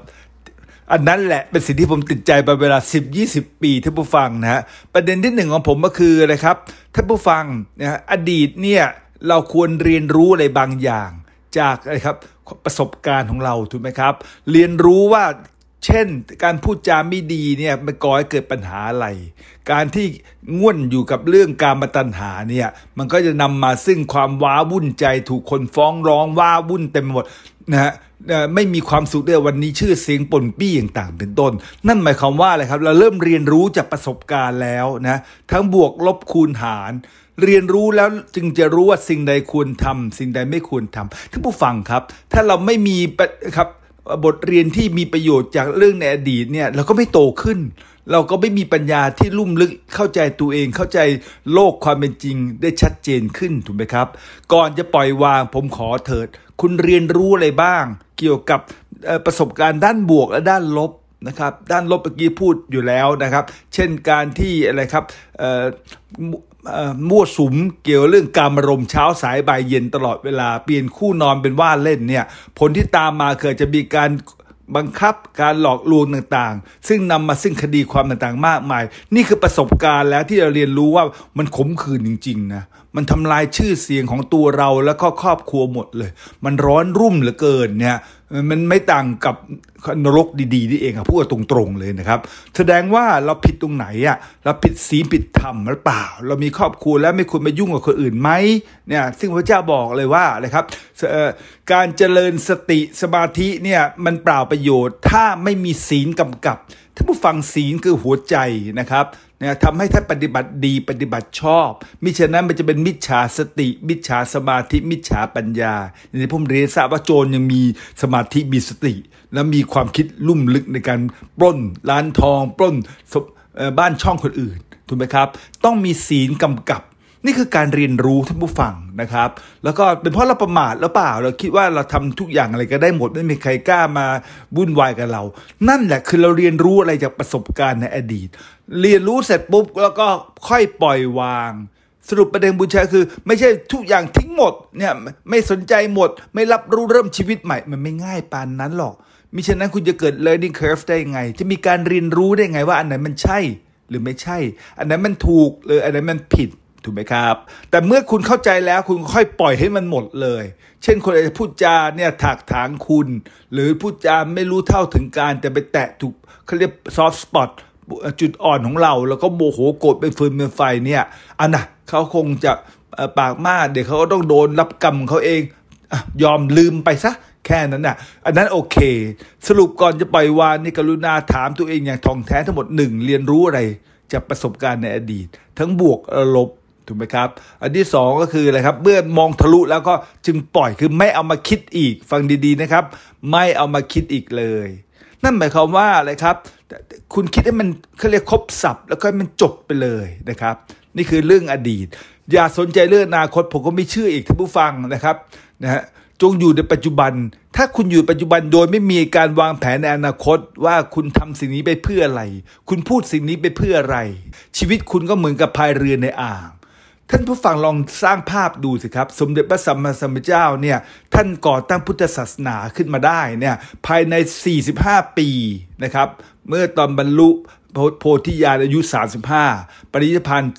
S1: อันนั้นแหละเป็นสิ่งที่ผมติดใจไปเวลา 10 20 ปีท่านผู้ฟังนะฮะประเด็นที่หนึ่งของผมก็คืออะไรครับท่านผู้ฟังนะอดีตเนี่ยเราควรเรียนรู้อะไรบางอย่างจากอะไรครับประสบการณ์ของเราถูกไหมครับ เรียนรู้ว่าเช่นการพูดจาไม่ดีเนี่ยมันก่อให้เกิดปัญหาอะไร การที่ง่วนอยู่กับเรื่องการมาตัญหาเนี่ย มันก็จะนำมาซึ่งความว้าวุ่นใจถูกคนฟ้องร้องว้าวุ่นเต็มหมดนะฮะไม่มีความสุขด้วยวันนี้ชื่อเสียงปนปี้อย่างต่างเป็นต้น นั่นหมายความว่าอะไรครับ เราเริ่มเรียนรู้จากประสบการณ์แล้วนะทั้งบวกลบคูณหาร เรียนรู้แล้วจึงจะรู้ว่าสิ่งใดควรทำ สิ่งใดไม่ควรทำท่านผู้ฟังครับ ถ้าเราไม่มีครับบทเรียนที่มีประโยชน์จากเรื่องในอดีตเนี่ยเราก็ไม่โตขึ้น เราก็ไม่มีปัญญาที่ลุ่มลึกเข้าใจตัวเองเข้าใจโลกความเป็นจริงได้ชัดเจนขึ้นถูกไหมครับ ก่อนจะปล่อยวางผมขอเถิด คุณเรียนรู้อะไรบ้างเกี่ยวกับประสบการณ์ด้านบวกและด้านลบนะครับ ด้านลบเมื่อกี้พูดอยู่แล้วนะครับ เช่นการที่อะไรครับมั่วสุม เกี่ยวเรื่องการมารมเช้าสายบ่ายเย็นตลอดเวลาเปลี่ยนคู่นอนเป็นว่าเล่นเนี่ยผลที่ตามมาเกิดจะมีการบังคับการหลอกลวงต่างๆ ซึ่งนำมาซึ่งคดีความต่างๆมากมาย นี่คือประสบการณ์แล้วที่เราเรียนรู้ว่ามันขมขื่นจริงๆนะมันทำลายชื่อเสียงของตัวเราแล้วก็ครอบครัวหมดเลย มันร้อนรุ่มเหลือเกินเนี่ย มันไม่ต่างกับนรกดีๆนี่เองอะพูดตรงๆเลยนะครับ แสดงว่าเราผิดตรงไหนอะเราผิดศีลผิดธรรมหรือเปล่า เรามีครอบครัวแล้วไม่ควรไปยุ่งกับคนอื่นไหมเนี่ยซึ่งพระเจ้าบอกเลยว่านะครับการเจริญสติสมาธิเนี่ยมันเปล่าประโยชน์ถ้าไม่มีศีลกำกับท่านผู้ฟังศีลคือหัวใจนะครับนะทำให้ท่านปฏิบัติดีปฏิบัติชอบ มิฉะนั้นมันจะเป็นมิจฉาสติ มิจฉาสมาธิมิจฉาปัญญา ในที่ผมเรียนทราบว่าโจรยังมีสมาธิ มีสติ และมีความคิดลุ่มลึกในการ ปล้นร้านทอง ปล้นบ้านช่องคนอื่น ถูกไหมครับ ต้องมีศีลกำกับนี่คือการเรียนรู้ท่านผู้ฟังนะครับ แล้วก็เป็นเพราะเราประมาทหรือเปล่า เราคิดว่าเราทำทุกอย่างอะไรก็ได้หมด ไม่มีใครกล้ามาวุ่นวายกับเรา นั่นแหละคือเราเรียนรู้อะไรจากประสบการณ์ในอดีต เรียนรู้เสร็จปุ๊บแล้วก็ค่อยปล่อยวาง สรุปประเด็นบุญชาคือไม่ใช่ทุกอย่างทิ้งหมด เนี่ยไม่สนใจหมด ไม่รับรู้เริ่มชีวิตใหม่ มันไม่ง่ายปานนั้นหรอก มิฉะนั้นคุณจะเกิด learning curve ได้ไง จะมีการเรียนรู้ได้ไงว่าอันไหนมันใช่หรือไม่ใช่ อันไหนมันถูกหรืออันไหนมันผิดถูกไหมครับ แต่เมื่อคุณเข้าใจแล้วคุณค่อยปล่อยให้มันหมดเลย เช่นคนอาจจะพูดจาเนี่ยถักถางคุณ หรือพูดจา ไม่รู้เท่าถึงการแต่ไปแตะถูกเขาเรียกซอฟต์สปอต จุดอ่อนของเรา แล้วก็โมโหโกรธเป็นฟืนเป็นไฟเนี่ยอันน่ะเขาคงจะปากมากเดี๋ยวเขาก็ต้องโดนรับกรรมเขาเองยอมลืมไปซะแค่นั้นน่ะอันนั้นโอเค สรุปก่อนจะปล่อยวางนี่กรุณาถามตัวเองอย่างท่องแท้ทั้งหมดหนึ่งเรียนรู้อะไรจากประสบการณ์ในอดีต ทั้งบวกและลบถูกไหมครับ อันที่ 2 ก็คืออะไรครับเมื่อมองทะลุแล้วก็จึงปล่อย คือไม่เอามาคิดอีก ฟังดีๆนะครับ ไม่เอามาคิดอีกเลย นั่นหมายความว่าอะไรครับ คุณคิดให้มันเขาเรียกครบสับแล้วก็มันจบไปเลยนะครับ นี่คือเรื่องอดีต อย่าสนใจเรื่องอนาคตผมก็ไม่เชื่ออีกท่านผู้ฟังนะครับนะฮะจงอยู่ในปัจจุบัน ถ้าคุณอยู่ปัจจุบันโดยไม่มีการวางแผนในอนาคตว่าคุณทำสิ่งนี้ไปเพื่ออะไร คุณพูดสิ่งนี้ไปเพื่ออะไร ชีวิตคุณก็เหมือนกับพายเรือในอ่างท่านผู้ฟังลองสร้างภาพดูสิครับ สมเด็จพระสัมมาสัมพุทธเจ้าเนี่ยท่านก่อตั้งพุทธศาสนาขึ้นมาได้เนี่ยภายใน 45 ปีนะครับเมื่อตอนบรรลุโพธิญาณอายุ 35 ปริยพันธ์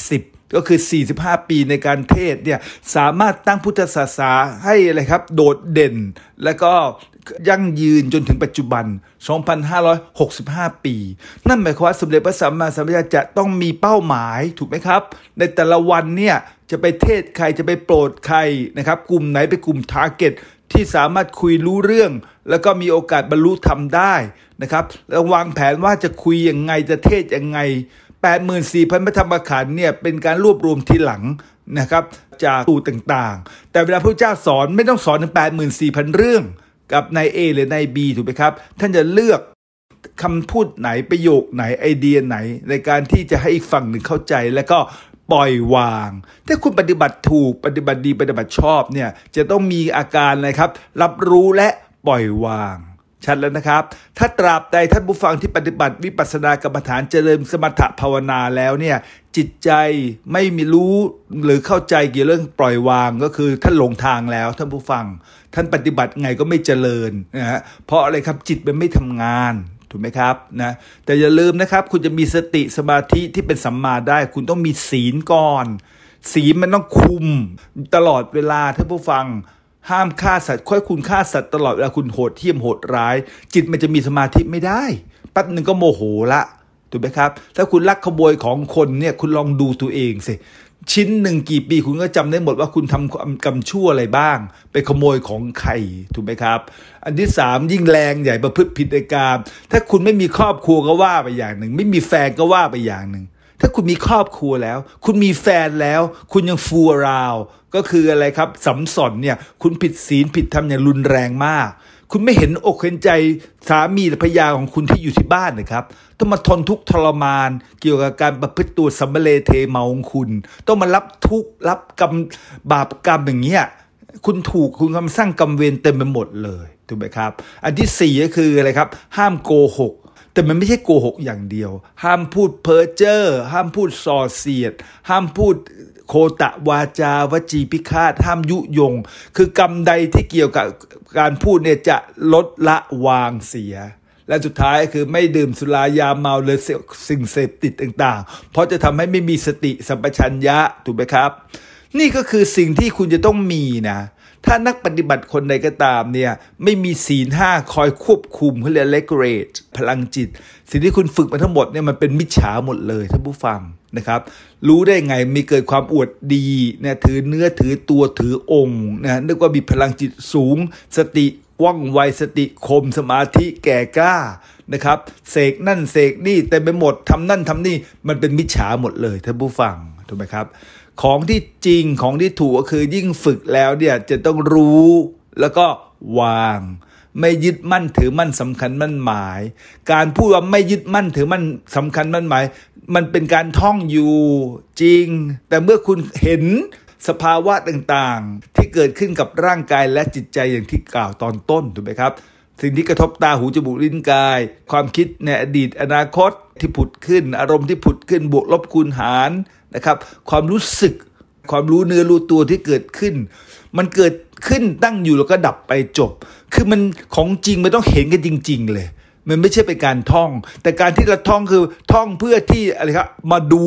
S1: 80 ก็คือ 45 ปีในการเทศเนี่ยสามารถตั้งพุทธศาสนาให้อะไรครับโดดเด่นและก็ยั่งยืนจนถึงปัจจุบัน 2,565 ปี นั่นหมายความว่าสมเด็จพระสัมมาสัมพุทธเจ้าจะต้องมีเป้าหมายถูกไหมครับ ในแต่ละวันเนี่ยจะไปเทศใครจะไปโปรดใครนะครับกลุ่มไหนไปกลุ่มทาร์เก็ตที่สามารถคุยรู้เรื่อง แล้วก็มีโอกาสบรรลุทำได้นะครับแล้ววางแผนว่าจะคุยยังไงจะเทศยังไง 84,000พระธรรมขันธ์เนี่ยเป็นการรวบรวมทีหลังนะครับจากตูต่างๆ แต่เวลาพระเจ้าสอนไม่ต้องสอนถึง84,000เรื่องกับนาย A หรือนาย B ถูกไหมครับ ท่านจะเลือกคำพูดไหนประโยคไหนไอเดียไหนในการที่จะให้อีกฝั่งหนึ่งเข้าใจแล้วก็ปล่อยวาง ถ้าคุณปฏิบัติถูกปฏิบัติดีปฏิบัติชอบเนี่ยจะต้องมีอาการนะครับรับรู้และปล่อยวางชัดแล้วนะครับ ถ้าตราบใดท่านผู้ฟังที่ปฏิบัติ วิปัสสนากรรมฐานเจริญสมถภาวนาแล้วเนี่ยจิตใจไม่มีรู้หรือเข้าใจเกี่ยวเรื่องปล่อยวางก็คือท่านหลงทางแล้วท่านผู้ฟัง ท่านปฏิบัติไงก็ไม่เจริญนะฮะเพราะอะไรครับจิตมันไม่ทำงานถูกไหมครับนะแต่อย่าลืมนะครับคุณจะมีสติสมาธิที่เป็นสัมมาได้ คุณต้องมีศีลก่อนศีลมันต้องคุม ตลอดเวลาท่านผู้ฟังห้ามฆ่าสัตว์ค่อยคุณฆ่าสัตว์ตลอดเวลาคุณโหดเที่ยมโหดร้าย จิตมันจะมีสมาธิไม่ได้แป๊บหนึ่งก็โมโหละถูกไหมครับ ถ้าคุณลักขโมยของคนเนี่ยคุณลองดูตัวเองสิชิ้นหนึ่งกี่ปีคุณก็จำได้หมดว่าคุณทำกรรมชั่วอะไรบ้าง ไปขโมยของใครถูกไหมครับ อันที่สามยิ่งแรงใหญ่ประพฤติผิดในกามถ้าคุณไม่มีครอบครัวก็ว่าไปอย่างหนึ่งไม่มีแฟนก็ว่าไปอย่างหนึ่งถ้าคุณมีครอบครัวแล้ว คุณมีแฟนแล้ว คุณยังฟูราว ก็คืออะไรครับสัมสนเนี่ย คุณผิดศีล ผิดธรรมอย่างรุนแรงมาก คุณไม่เห็นอกเห็นใจสามีหรือภรรยาของคุณที่อยู่ที่บ้านนะครับ ต้องมาทนทุกข์ทรมาน เกี่ยวกับการประพฤติตัวสัมเลเทเมาของคุณ ต้องมารับทุกข์รับกรรมบาปกรรมอย่างเงี้ยคุณถูกคุณกำสร้างกรรมเวรเต็มไปหมดเลย ถูกไหมครับ อันที่สี่ก็คืออะไรครับ ห้ามโกหกแต่มันไม่ใช่โกหกอย่างเดียว ห้ามพูดเพ้อเจ้อห้ามพูดส่อเสียด ห้ามพูดโคตะวาจา วจีพิฆาต ห้ามยุยง คือกรรมใดที่เกี่ยวกับการพูดเนี่ยจะลดละวางเสีย และสุดท้ายคือไม่ดื่มสุรา ยาเมาเลยสิ่งเสพติดต่างๆ เพราะจะทำให้ไม่มีสติสัมปชัญญะถูกไหมครับ นี่ก็คือสิ่งที่คุณจะต้องมีนะถ้านักปฏิบัติคนใดก็ตามเนี่ย ไม่มีศีลห้าคอยควบคุมเขาเรียกเลกเรตพลังจิตสิ่งที่คุณฝึกมาทั้งหมดเนี่ยมันเป็นมิจฉาหมดเลยท่านผู้ฟังนะครับ รู้ได้ไงมีเกิดความอวดดีเนี่ยถือเนื้อถือตัวถือองค์นะนึกว่ามีพลังจิตสูง สติ ว่องไว สติคมสมาธิแก่กล้านะครับเสกนั่นเสกนี่เต็มไปหมดทำนั่นทำนี่ มันเป็นมิจฉาหมดเลยท่านผู้ฟังถูกไหมครับของที่จริงของที่ถูกก็คือยิ่งฝึกแล้วเนี่ยจะต้องรู้แล้วก็วาง ไม่ยึดมั่นถือมั่นสำคัญมั่นหมาย การพูดว่าไม่ยึดมั่นถือมั่นสำคัญมั่นหมาย มันเป็นการท่องอยู่จริง แต่เมื่อคุณเห็นสภาวะต่างๆ ที่เกิดขึ้นกับร่างกายและจิตใจอย่างที่กล่าวตอนต้นถูกไหมครับ สิ่งที่กระทบตาหูจมูกลิ้นกาย ความคิดในอดีตอนาคตที่ผุดขึ้น อารมณ์ที่ผุดขึ้นบวกลบคูณหารนะครับความรู้สึกความรู้เนื้อรู้ตัวที่เกิดขึ้น มันเกิดขึ้นตั้งอยู่แล้วก็ดับไปจบ คือมันของจริง มันต้องเห็นกันจริงๆเลย มันไม่ใช่เป็นการท่อง แต่การที่เราท่องคือท่องเพื่อที่อะไรครับ มาดู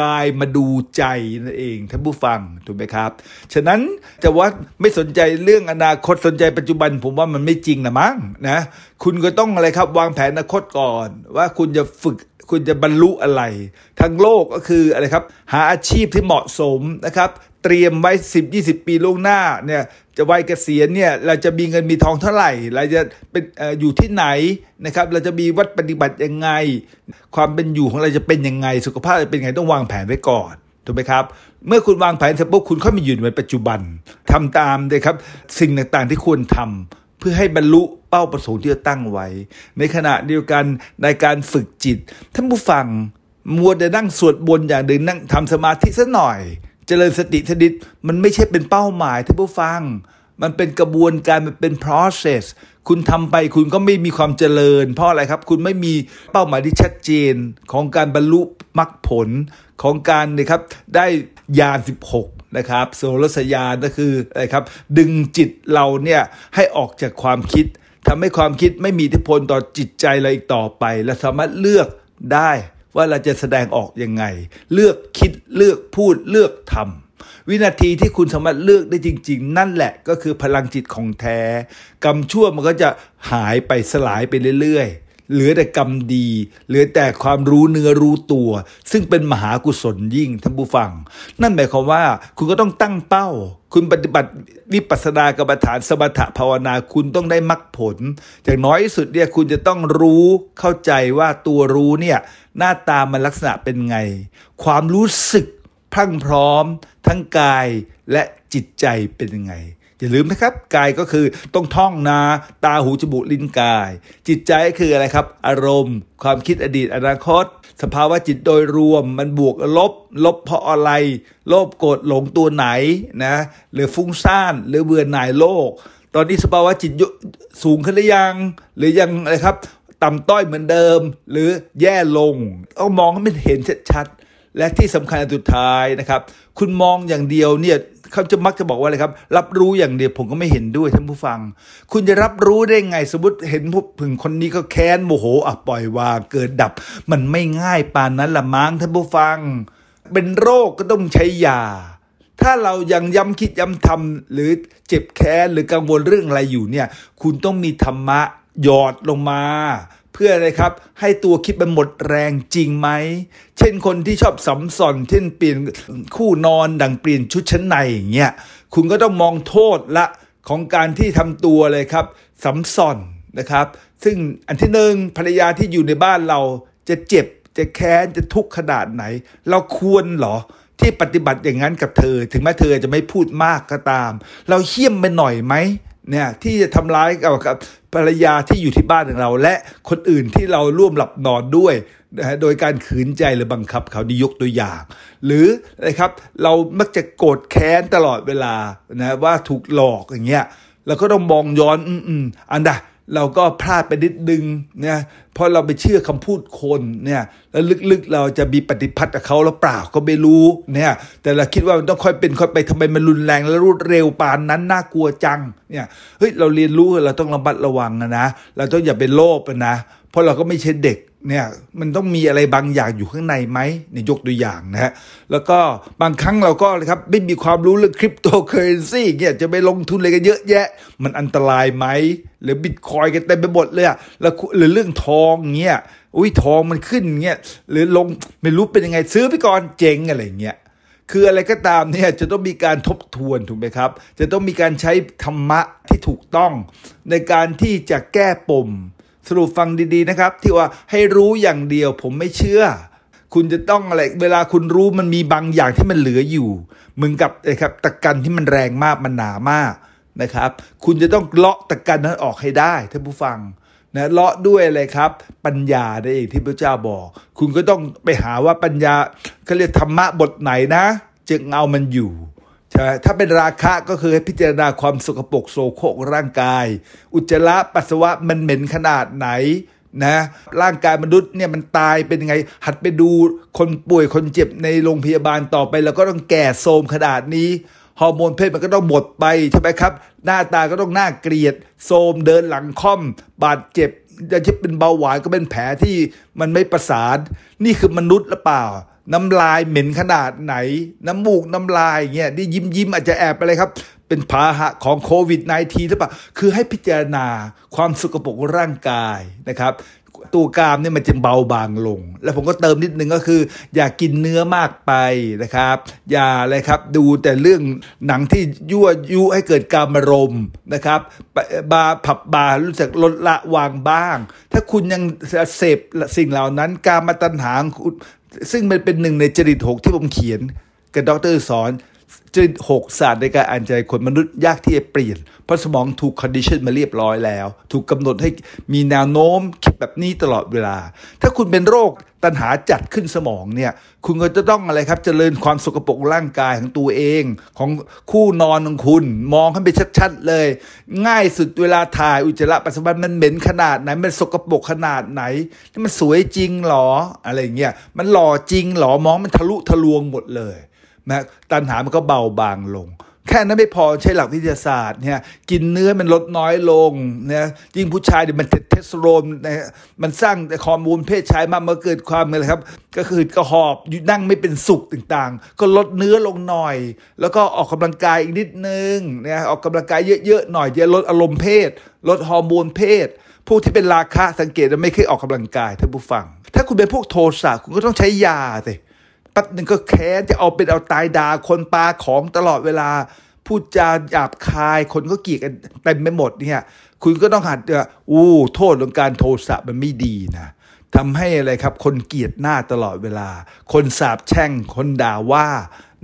S1: กายมาดูใจนั่นเอง ท่านผู้ฟัง ถูกไหมครับ ฉะนั้นจะว่าไม่สนใจเรื่องอนาคตสนใจปัจจุบัน ผมว่ามันไม่จริงนะมั้งนะคุณก็ต้องอะไรครับวางแผนอนาคตก่อน ว่าคุณจะฝึกคุณจะบรรลุอะไร ทั้งโลกก็คืออะไรครับ หาอาชีพที่เหมาะสมนะครับ เตรียมไว้ 10-20 ปีล่วงหน้าเนี่ยจะวัยเกษียณเนี่ยเราจะมีเงินมีทองเท่าไหร่เราจะเป็นอยู่ที่ไหนนะครับเราจะมีวัดปฏิบัติยังไง ความเป็นอยู่ของเราจะเป็นยังไง สุขภาพจะเป็นยังไงต้องวางแผนไว้ก่อนถูกไหมครับ เมื่อคุณวางแผนเสร็จปุ๊บคุณค่อยมาอยู่ในปัจจุบันทำตามเลยครับสิ่งต่าง ๆ ที่ควรทำเพื่อให้บรรลุเป้าประสงค์ที่จะตั้งไว้ ในขณะเดียวกันในการฝึกจิตท่านผู้ฟังมัวแต่นั่งสวดบนอย่างเดินนั่งทำสมาธิสักหน่อยเจริญสติสนิทมันไม่ใช่เป็นเป้าหมายท่านผู้ฟัง มันเป็นกระบวนการมันเป็น process คุณทำไปคุณก็ไม่มีความเจริญเพราะอะไรครับคุณไม่มีเป้าหมายที่ชัดเจนของการบรรลุมรรคผลของการนะครับได้ยาน16 นะครับ โสรสยานก็คืออะไรครับดึงจิตเราเนี่ยให้ออกจากความคิดทำให้ความคิดไม่มีอิทธิพลต่อจิตใจเราอีกต่อไป และสามารถเลือกได้ว่าเราจะแสดงออกยังไง เลือกคิดเลือกพูดเลือกทำวินาทีที่คุณสามารถเลือกได้จริง ๆ นั่นแหละก็คือพลังจิตของแท้ กรรมชั่วมันก็จะหายไปสลายไปเรื่อยๆเหลือแต่กรรมดีเหลือแต่ความรู้เนื้อรู้ตัว ซึ่งเป็นมหากุศลยิ่งท่านผู้ฟัง นั่นหมายความว่า คุณก็ต้องตั้งเป้า คุณปฏิบัติวิปัสสนากรรมฐานสมถะภาวนาคุณต้องได้มรรคผลอย่างน้อยที่สุดเนี่ยคุณจะต้องรู้เข้าใจว่าตัวรู้เนี่ยหน้าตามันลักษณะเป็นไง ความรู้สึกพรั่งพร้อม ทั้งกายและจิตใจเป็นยังไงอย่าลืมนะครับกายก็คือต้องท่องนาตาหูจมูกลิ้นกาย จิตใจคืออะไรครับอารมณ์ ความคิดอดีตอนาคตสภาวะจิตโดยรวมมันบวกลบ ลบเพราะอะไร โลภโกรธหลงตัวไหนนะหรือฟุ้งซ่าน หรือเบื่อหน่ายโลก ตอนนี้สภาวะจิตสูงขึ้นหรือยัง หรือยังอะไรครับต่ำต้อยเหมือนเดิมหรือแย่ลงต้องมองให้มันเห็นชัดๆและที่สำคัญสุดท้ายนะครับ คุณมองอย่างเดียวเนี่ยเขาจะมักจะบอกว่าอะไรครับ รับรู้อย่างเดียวผมก็ไม่เห็นด้วยท่านผู้ฟัง คุณจะรับรู้ได้ไงสมมติเห็นพวกผึ่งคนนี้ก็แค้นโมโหอ่ะปล่อยวางเกิดดับ มันไม่ง่ายปานนั้นละมั้งท่านผู้ฟัง เป็นโรคก็ต้องใช้ยาถ้าเรายังย้ำคิดย้ำทำหรือเจ็บแค้น หรือกังวลเรื่องอะไรอยู่เนี่ย คุณต้องมีธรรมะหยอดลงมาเพื่ออะไรครับ ให้ตัวคิดมันหมดแรงจริงไหม เช่นคนที่ชอบสัสอนเช่นเปลี่ยนคู่นอนดังเปลี่ยนชุดชั้นในอย่างเงี้ยคุณก็ต้องมองโทษละของการที่ทำตัวเลยครับ สัสอนนะครับ ซึ่งอันที่หนึ่งภรรยาที่อยู่ในบ้านเราจะเจ็บ จะแค้น จะทุกข์ขนาดไหน เราควรหรอที่ปฏิบัติอย่างนั้นกับเธอ ถึงแม้เธอจะไม่พูดมากก็ตาม เราเขี่ยมไปหน่อยไหมเนี่ยที่จะทำร้ายกับภรรยาที่อยู่ที่บ้านของเรา และคนอื่นที่เราร่วมหลับนอนด้วยนะฮะโดยการขืนใจหรือบังคับเขาดียกตัวอย่าง หรือนะครับเรามักจะโกรธแค้นตลอดเวลานะว่าถูกหลอกอย่างเงี้ยเราก็ต้องมองย้อนอืมอันใดเราก็พลาดไปนิดนึงเนี่ยเพราะเราไปเชื่อคำพูดคนเนี่ยแล้วลึกๆเราจะมีปฏิพัทธ์กับเขาหรือเปล่าก็ไม่รู้เนี่ยแต่เราคิดว่ามันต้องค่อยเป็นค่อยไปทำไมมันรุนแรงและรวดเร็วปานนั้นน่ากลัวจังเนี่ยเฮ้ยเราเรียนรู้เราต้องระมัดระวังนะนะ เราต้องอย่าเป็นโลภนะเพราะเราก็ไม่ใช่เด็กเนี่ยมันต้องมีอะไรบางอย่างอยู่ข้างในไหมเนี่ยยกตัวอย่างนะฮะแล้วก็บางครั้งเราก็นะครับไม่มีความรู้เรื่องคริปโตเคอเรนซีเนี่ยจะไปลงทุนอะไรกันเยอะแยะมันอันตรายไหมหรือบิตคอยกันเต็มไปหมดเลยอะแล้วหรือเรื่องทองเงี้ยอุ้ยทองมันขึ้นเงี้ยหรือลงไม่รู้เป็นยังไงซื้อไปก่อนเจ๊งอะไรเงี้ยคืออะไรก็ตามเนี่ยจะต้องมีการทบทวนถูกไหมครับ จะต้องมีการใช้ธรรมะที่ถูกต้องในการที่จะแก้ปมสรุปฟังดี ๆ นะครับ ที่ว่าให้รู้อย่างเดียวผมไม่เชื่อ คุณจะต้องอะไรเวลาคุณรู้มันมีบางอย่างที่มันเหลืออยู่เหมือนกับนะครับตะกันที่มันแรงมากมันหนามากนะครับ คุณจะต้องเลาะตะกันนั้นออกให้ได้ท่านผู้ฟังนะเลาะด้วยอะไรครับ ปัญญาได้เอง ที่พระเจ้าบอก คุณก็ต้องไปหาว่าปัญญาเขาเรียกธรรมะบทไหนนะ จึงเอามันอยู่ใช่ถ้าเป็นราคะก็คือให้พิจารณาความสกปรกโสโครกร่างกาย อุจจาระปัสสาวะมันเหม็นขนาดไหนนะ ร่างกายมนุษย์เนี่ยมันตายเป็นไง หัดไปดูคนป่วยคนเจ็บในโรงพยาบาลต่อไป แล้วก็ต้องแก่โทมขนาดนี้ ฮอร์โมนเพศมันก็ต้องหมดไปใช่ไหมครับ หน้าตาก็ต้องหน้าเกลียดโทมเดินหลังค่อมบาดเจ็บจะเป็นเบาหวานก็เป็นแผลที่มันไม่ประสาน นี่คือมนุษย์หรือเปล่าน้ำลายเหม็นขนาดไหน น้ำมูกน้ำลายเงี้ยนี่ยิ้มยิ้มอาจจะแอบไปเลยครับ เป็นพาหะของโควิด -19 หรือเปล่า คือให้พิจารณาความสกปรกร่างกายนะครับตัวกามเนี่ยมันจะเบาบางลง แล้วผมก็เติมนิดนึงก็คือ อย่ากินเนื้อมากไปนะครับ อย่าอะไรครับดูแต่เรื่องหนังที่ยั่วยุให้เกิดการมารมนะครับ บาผับบาร์รู้จักลดละวางบ้าง ถ้าคุณยังเสพสิ่งเหล่านั้น การมาตัญหาซึ่งมันเป็นหนึ่งในจริตหกที่ผมเขียนกับดรสอนจะหกศาสตร์ในการอ่านใจคนมนุษย์ยากที่จะเปลี่ยน เพราะสมองถูกคอนดิชันมาเรียบร้อยแล้ว ถูกกำหนดให้มีแนวโน้มคิดแบบนี้ตลอดเวลา ถ้าคุณเป็นโรคตัณหาจัดขึ้นสมองเนี่ย คุณก็จะต้องอะไรครับจเจริญความสกปรกร่างกายของตัวเอง ของคู่นอนของคุณ มองให้ไปชัดๆเลย ง่ายสุดเวลาถ่ายอุจจาระปัสสาวะมันเหม็นขนาดไหน มันสกปรกขนาดไหนนี่มันสวยจริงหรออะไรเงี้ยมันหล่อจริงหรอมองมันทะลุทะลวงหมดเลยนะตันหามันก็เบาบางลง แค่นั้นไม่พอใช้หลักวิทยาศาสตร์เนี่ยกินเนื้อมันลดน้อยลงนะยิ่งผู้ชายเนี่ยมันเทสโรนนะมันสร้างฮอร์โมนเพศชายมากมื่อเกิดความเลยครับ ก็คือกระหอบ นั่งไม่เป็นสุขต่างๆ ก็ลดเนื้อลงหน่อย แล้วก็ออกกำลังกายอีกนิดนึงนะออกกำลังกายเยอะๆหน่อยจะลดอารมณ์เพศลดฮอร์โมนเพศผู้ที่เป็นราคะสังเกตจะไม่เคยออกกำลังกายท่านผู้ฟัง ถ้าคุณเป็นพวกโทสะคุณก็ต้องใช้ยาสิป๊บหนึ่งก็แค้นจะเอาเป็นเอาตายด่าคนปาของตลอดเวลา พูดจาหยาบคาย คนก็เกลียดกันเต็มไปหมดเนี่ย คุณก็ต้องหัดวอออู้โทษของการโทสะมันไม่ดีนะทำให้อะไรครับคนเกลียดหน้าตลอดเวลา คนสาบแช่งคนด่าว่า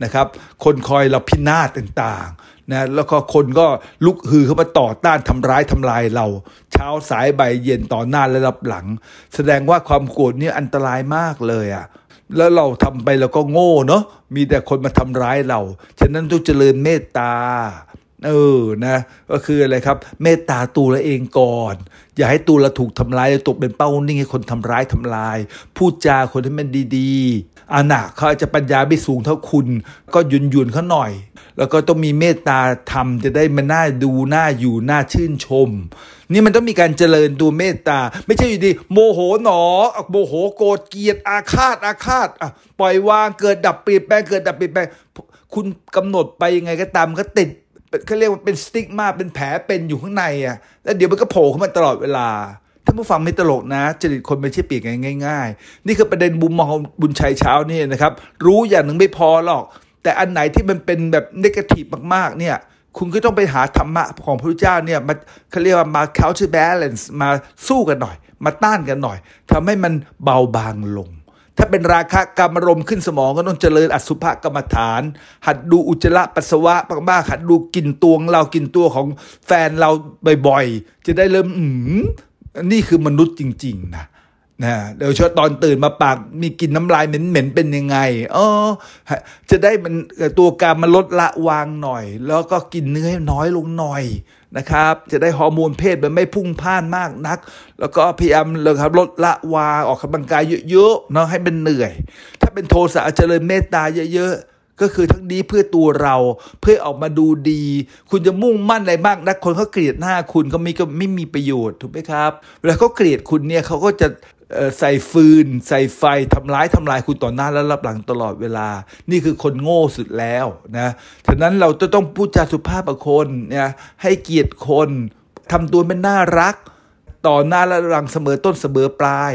S1: นะครับ คนคอยเราพินาศต่างๆนะแล้วก็คนก็ลุกฮือเข้ามาต่อต้านทำร้ายทำลายเรา เช้าสายใบเย็นต่อหน้าและรับหลัง แสดงว่าความโกรธนี่อันตรายมากเลยอะ่ะแล้วเราทำไปเราก็โง่เนาะ มีแต่คนมาทำร้ายเรา ฉะนั้นต้องเจริญเมตตา เออนะ ก็คืออะไรครับ เมตตาตัวเราเองก่อน อย่าให้ตัวเราถูกทำร้ายตกเป็นเป้านิ่งให้คนทำร้ายทำลาย พูดจาคนให้มันดีอานาเขาอาจจะปัญญาไม่สูงเท่าคุณก็ยุนยุนเขาหน่อย แล้วก็ต้องมีเมตตาธรรมจะได้มันน่าดูน่าอยู่น่าชื่นชม นี่มันต้องมีการเจริญตัวเมตตา ไม่ใช่อยู่ดี โมโหหนอโมโหโกรธเกลียดอาฆาตอาฆาตอะปล่อยวางเกิดดับเปลี่ยนแปลงเกิดดับเปลี่ยนแปลงคุณกำหนดไปยังไงก็ตามก็ติดเขาเรียกว่าเป็นสติ๊กมาเป็นแผลเป็นอยู่ข้างในอ่ะแล้วเดี๋ยวมันก็โผล่ขึ้นมาตลอดเวลาท่านผู้ฟังไม่ตลกนะจริตคนไม่ใช่เปลี่ยนง่ายๆ นี่คือประเด็นบุมมองบุญชัยเช้านี่นะครับรู้อย่างหนึ่งไม่พอหรอก แต่อันไหนที่มันเป็นแบบนกาทีฟมากๆเนี่ย คุณก็ต้องไปหาธรรมะของพระพุทธเจ้าเนี่ยมาเขาเรียกว่ามา counterbalance มาสู้กันหน่อย มาต้านกันหน่อย ทำให้มันเบาบางลง ถ้าเป็นราคะกรรมรมขึ้นสมองก็ต้องเจริญอสุภกรรมฐาน หัดดูอุจจาระปัสสาวะบ้างบ้าหัดดูกินตัวงเรากินตัวของแฟนเราบ่อยๆจะได้เริ่มอืมนี่คือมนุษย์จริงๆ นะนะเดี๋ยวชอตอนตื่นมาปากมีกินน้ำลายเหม็นๆเป็นยังไงอ๋อจะได้มันตัวการมันลดละวางหน่อย แล้วก็กินเนื้อให้น้อยลงหน่อยนะครับ จะได้ฮอร์โมนเพศมันไม่พุ่งพ่านมากนัก แล้วก็พยายามเลยครับลดละวางออกกำลังกายเยอะๆเนาะให้มันเหนื่อย ถ้าเป็นโทสะเจริญเมตตาเยอะๆก็คือทั้งดีเพื่อตัวเราเพื่อออกมาดูดี คุณจะมุ่งมั่นอะไรมากนักคนเขาเกลียดหน้าคุณก็ไม่ก็ไม่มีประโยชน์ถูกไหมครับเวลาเขาเกลียดคุณเนี่ยเขาก็จะใส่ฟืน ใส่ไฟทำร้ายทำลายคุณต่อหน้าและรับหลังตลอดเวลา นี่คือคนโง่สุดแล้วนะฉะนั้นเราจะต้องพูดจาสุภาพกับคนนะให้เกียรติคนทำตัวเป็นน่ารัก ต่อหน้าและหลังเสมอต้นเสมอปลาย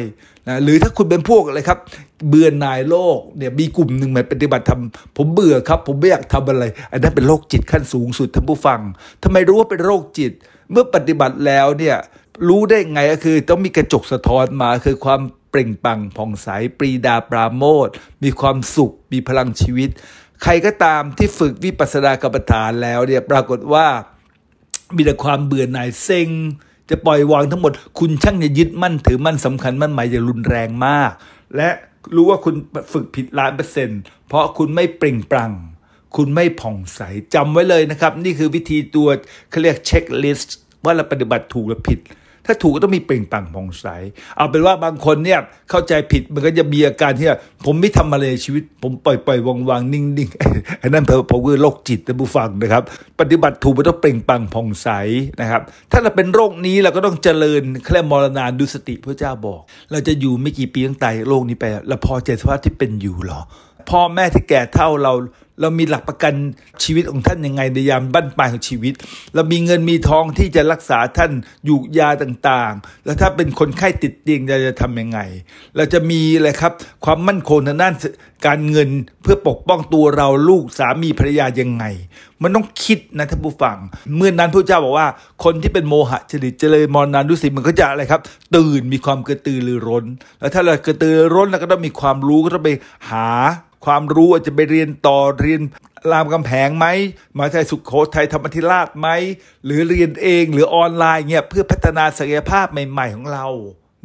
S1: นะหรือถ้าคุณเป็นพวกอะไรครับ เบื่อนายโลกเนี่ย มีกลุ่มหนึ่งมาปฏิบัติธรรมผมเบื่อครับ ผมไม่อยากทำอะไร อันนั้นเป็นโรคจิตขั้นสูงสุดท่านผู้ฟัง ทำไมรู้ว่าเป็นโรคจิต เมื่อปฏิบัติแล้วเนี่ยรู้ได้ไงก็คือ ต้องมีกระจกสะท้อนมาคือความเปล่งปังผ่องใสปรีดาปราโมทมีความสุขมีพลังชีวิต ใครก็ตามที่ฝึกวิปัสสนากรรมฐานแล้วเนี่ยปรากฏว่ามีแต่ความเบื่อหน่ายเซ็งจะปล่อยวางทั้งหมด คุณช่างจะยึดมั่นถือมั่นสำคัญมั่นหมายจะรุนแรงมาก และรู้ว่าคุณฝึกผิดล้านเปอร์เซ็นต์ เพราะคุณไม่เปล่งปลั่งคุณไม่ผ่องใสจำไว้เลยนะครับ นี่คือวิธีตัวเขาเรียกเช็คลิสต์ว่าเราปฏิบัติถูกหรือผิดถ้าถูกก็ต้องมีเปล่งปลั่งผ่องใส เอาเป็นว่าบางคนเนี่ยเข้าใจผิดมันก็จะมีอาการที่ผมไม่ทำอะไรชีวิต ผมปล่อยปล่อยวางวางนิ่งๆอันนั้นเพอผมคือโรคจิตนะผู้ฟังนะครับ ปฏิบัติถูกมันต้องเปล่งปลั่งผ่องใสนะครับ ถ้าเราเป็นโรคนี้ เราก็ต้องเจริญแค่มรณาดุสติพระเจ้าบอก เราจะอยู่ไม่กี่ปีตั้งแต่โรคนี้ไปเราพอใจสภาพที่เป็นอยู่หรอพ่อแม่ที่แก่เท่าเรา เรามีหลักประกันชีวิตของท่านยังไงในยามบั้นปลายของชีวิต เรามีเงินมีทองที่จะรักษาท่านอยู่ยาต่างๆ แล้วถ้าเป็นคนไข้ติดเตียงจะทำยังไง เราจะมีอะไรครับความมั่นคงทางด้านการเงินเพื่อปกป้องตัวเราลูกสามีภรรยายังไง มันต้องคิดนะท่านผู้ฟัง เมื่อนนั้นพระเจ้าบอกว่า คนที่เป็นโมหะจริตเจริญมรณานุสิมันก็จะอะไรครับ ตื่นมีความกระตือรือร้น แล้วถ้าเรากระตือร้นเราก็ต้องมีความรู้ก็ต้องไปหาความรู้อาจจะไปเรียนต่อเรียนรามกำแพงไหมมหาวิทยาลัยสุขโขทัยธรรมธิราชไหม หรือเรียนเองหรือออนไลน์เงี้ยเพื่อพัฒนาศักยภาพใหม่ ๆ ของเรา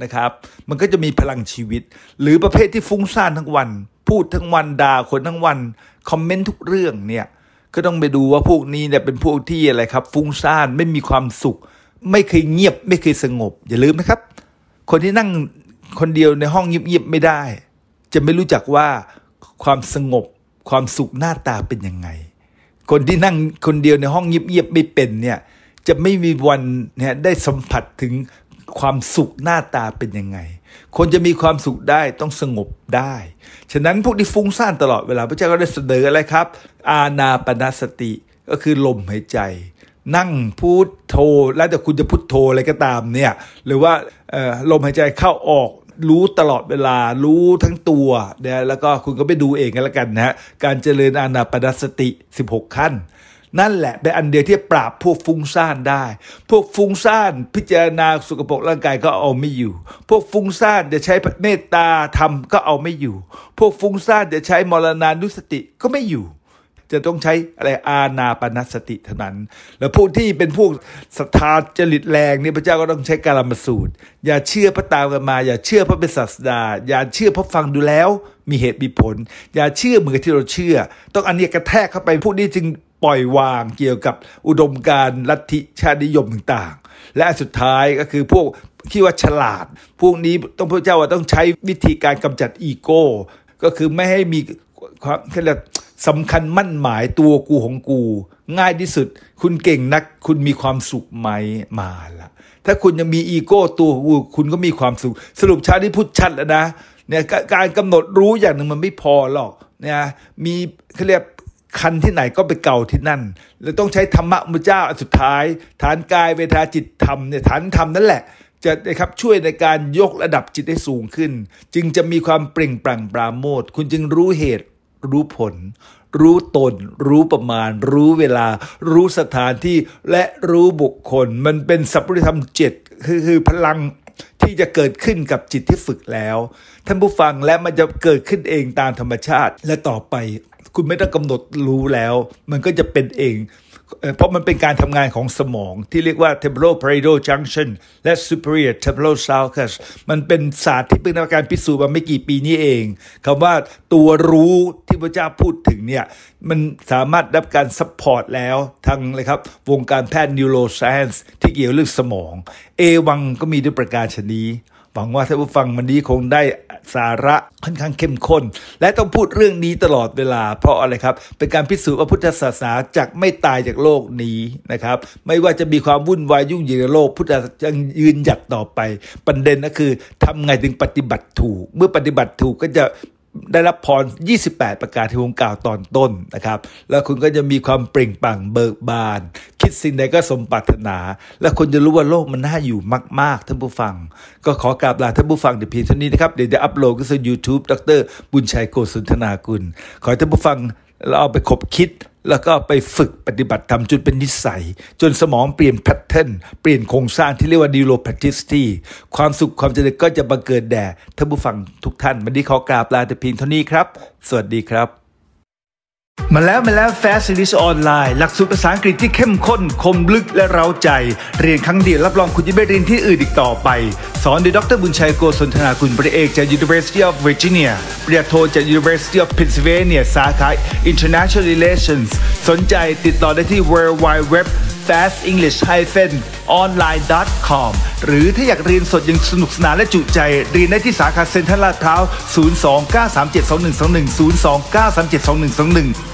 S1: นะครับ มันก็จะมีพลังชีวิต หรือประเภทที่ฟุ้งซ่านทั้งวัน พูดทั้งวัน ด่าคนทั้งวันคอมเมนต์ทุกเรื่องเนี่ยก็ต้องไปดูว่าพวกนี้เนี่ยเป็นพวกที่อะไรครับ ฟุ้งซ่านไม่มีความสุข ไม่เคยเงียบไม่เคยสงบ อย่าลืมนะครับ คนที่นั่งคนเดียวในห้องเงียบๆไม่ได้ จะไม่รู้จักว่าความสงบความสุขหน้าตาเป็นยังไง คนที่นั่งคนเดียวในห้องเงียบๆไม่เป็นเนี่ยจะไม่มีวันเนี่ยได้สัมผัสถึงความสุขหน้าตาเป็นยังไงคนจะมีความสุขได้ต้องสงบได้ ฉะนั้นพวกที่ฟุ้งซ่านตลอดเวลาพระเจ้าก็ได้เสนออะไรครับ อาณาปณสติก็คือลมหายใจ นั่งพูดโทแล้วแต่คุณจะพูดโทอะไรก็ตามเนี่ยหรือว่าลมหายใจเข้าออกรู้ตลอดเวลารู้ทั้งตัวนะแล้วก็คุณก็ไปดูเองกันละกันนะฮะการเจริญอานาปนสติ 16 ขั้น นั่นแหละเป็นอันเดียวที่ปราบพวกฟุ้งซ่านได้ พวกฟุ้งซ่านพิจารณาสุขภพร่างกายก็เอาไม่อยู่ พวกฟุ้งซ่านจะใช้เมตตาธรรมก็เอาไม่อยู่ พวกฟุ้งซ่านจะใช้มรณานุสติก็ไม่อยู่จะต้องใช้อะไรอานาปนสติเท่านั้น แล้วผู้ที่เป็นพวกศรัทธาจริตแรงนี่พระเจ้าก็ต้องใช้การมสูตร อย่าเชื่อพระตามกันมา อย่าเชื่อพระเป็นศาสดาอย่าเชื่อพระฟังดูแล้ว มีเหตุมีผล อย่าเชื่อเหมือนที่เราเชื่อ ต้องอันนี้กระแทกเข้าไปผู้นี้จึงปล่อยวางเกี่ยวกับอุดมการลัทธิชาตินิยมต่างๆและสุดท้ายก็คือพวกที่ว่าฉลาด พวกนี้ต้องพระเจ้าว่าต้องใช้วิธีการกำจัดอีโก้ก็คือไม่ให้มีความเรียกสำคัญมั่นหมายตัวกูของกู ง่ายที่สุด คุณเก่งนักคุณมีความสุขไหมมาละถ้าคุณยังมีอีโก้ตัวกูคุณก็มีความสุข สรุปชาที่พูดชัดแล้วนะเนี่ยการกำหนดรู้อย่างหนึ่งมันไม่พอหรอกเนี่ยมีเขาเรียกคันที่ไหนก็ไปเก่าที่นั่น แล้วต้องใช้ธรรมะมุจ้า สุดท้าย ฐานกายเวทาจิตธรรมเนี่ยฐานธรรมนั่นแหละ จะนะครับช่วยในการยกระดับจิตให้สูงขึ้น จึงจะมีความเปล่งปลั่งปราโมทคุณจึงรู้เหตุรู้ผล รู้ตน รู้ประมาณ รู้เวลา รู้สถานที่และรู้บุคคล มันเป็น สัพพุิธรรมเจ็ดคือคือพลังที่จะเกิดขึ้นกับจิตที่ฝึกแล้ว ท่านผู้ฟังและมันจะเกิดขึ้นเองตามธรรมชาติและต่อไป คุณไม่ต้องกำหนดรู้แล้ว มันก็จะเป็นเองเพราะมันเป็นการทำงานของสมอง ที่เรียกว่า temporal parietal junction และ superior temporal sulcus มันเป็นศาสตร์ที่เพิ่งการพิสูจน์มาไม่กี่ปีนี้เองคำว่าตัวรู้ที่พระเจ้าพูดถึงเนี่ยมันสามารถรับการซัพพอร์ตแล้วทางเลยครับวงการแพทย์ neuroscience ที่เกี่ยวเรื่องสมอง เอวังก็มีด้วยประการชนี้หวังว่าท่านผู้ฟังวันนี้คงได้สาระค่อนข้างเข้มข้น และต้องพูดเรื่องนี้ตลอดเวลาเพราะอะไรครับ เป็นการพิสูจน์ว่าพุทธศาสนาจากไม่ตายจากโลกนี้นะครับ ไม่ว่าจะมีความวุ่นวาย ยุ่งเหยิงโลก พุทธศาสนายังยืนหยัดต่อไปประเด็นก็คือทำไงถึงปฏิบัติถูก เมื่อปฏิบัติถูกก็จะได้รับพร 28 ประการที่ผมกล่าวตอนต้นนะครับ แล้วคุณก็จะมีความเปล่งปลั่งเบิกบาน คิดสิ่งใดก็สมปรารถนา และคุณจะรู้ว่าโลกมันน่าอยู่มาก ๆ ท่านผู้ฟัง ก็ขอกราบลาท่านผู้ฟังเดี๋ยวเพียงเท่านี้นะครับ เดี๋ยวจะอัปโหลดก็สู่ยูทูบดร บุญชัยโกศลธนากุล ขอให้ท่านผู้ฟังเราเอาไปคบคิด แล้วก็ไปฝึกปฏิบัติทำจนเป็นนิสัย จนสมองเปลี่ยนแพทเทิร์นเปลี่ยนโครงสร้างที่เรียกว่าดีโลพาติสตีความสุขความเจริญก็จะบังเกิดแด่ท่านผู้ฟังทุกท่านวันนี้ขอกราบลาแต่เพียงเท่านี้ครับ สวัสดีครับมาแล้วมาแล้ว Fast s e r i s ออนไลน์หลักสูตรภาษาอังกฤษที่เข้มข้น คมลึกและเร้าใจ เรียนครั้งเดียว รับรองคุณจะไม่เรียนที่อื่นอีกต่อไป สอนโดยดรบุญชัยโกศลธนาคุณประเอก จาก University of Virginia ปริญญาโทจาก University of Pennsylvania สาขา International Relations สนใจติดต่อได้ที่ w w w fastenglish-online.com หรือถ้าอยากเรียนสดยังสนุกสนานและจุใจ เรียนได้ที่สาขาเซ็นทรัลลาดพร้าว029372121 029372121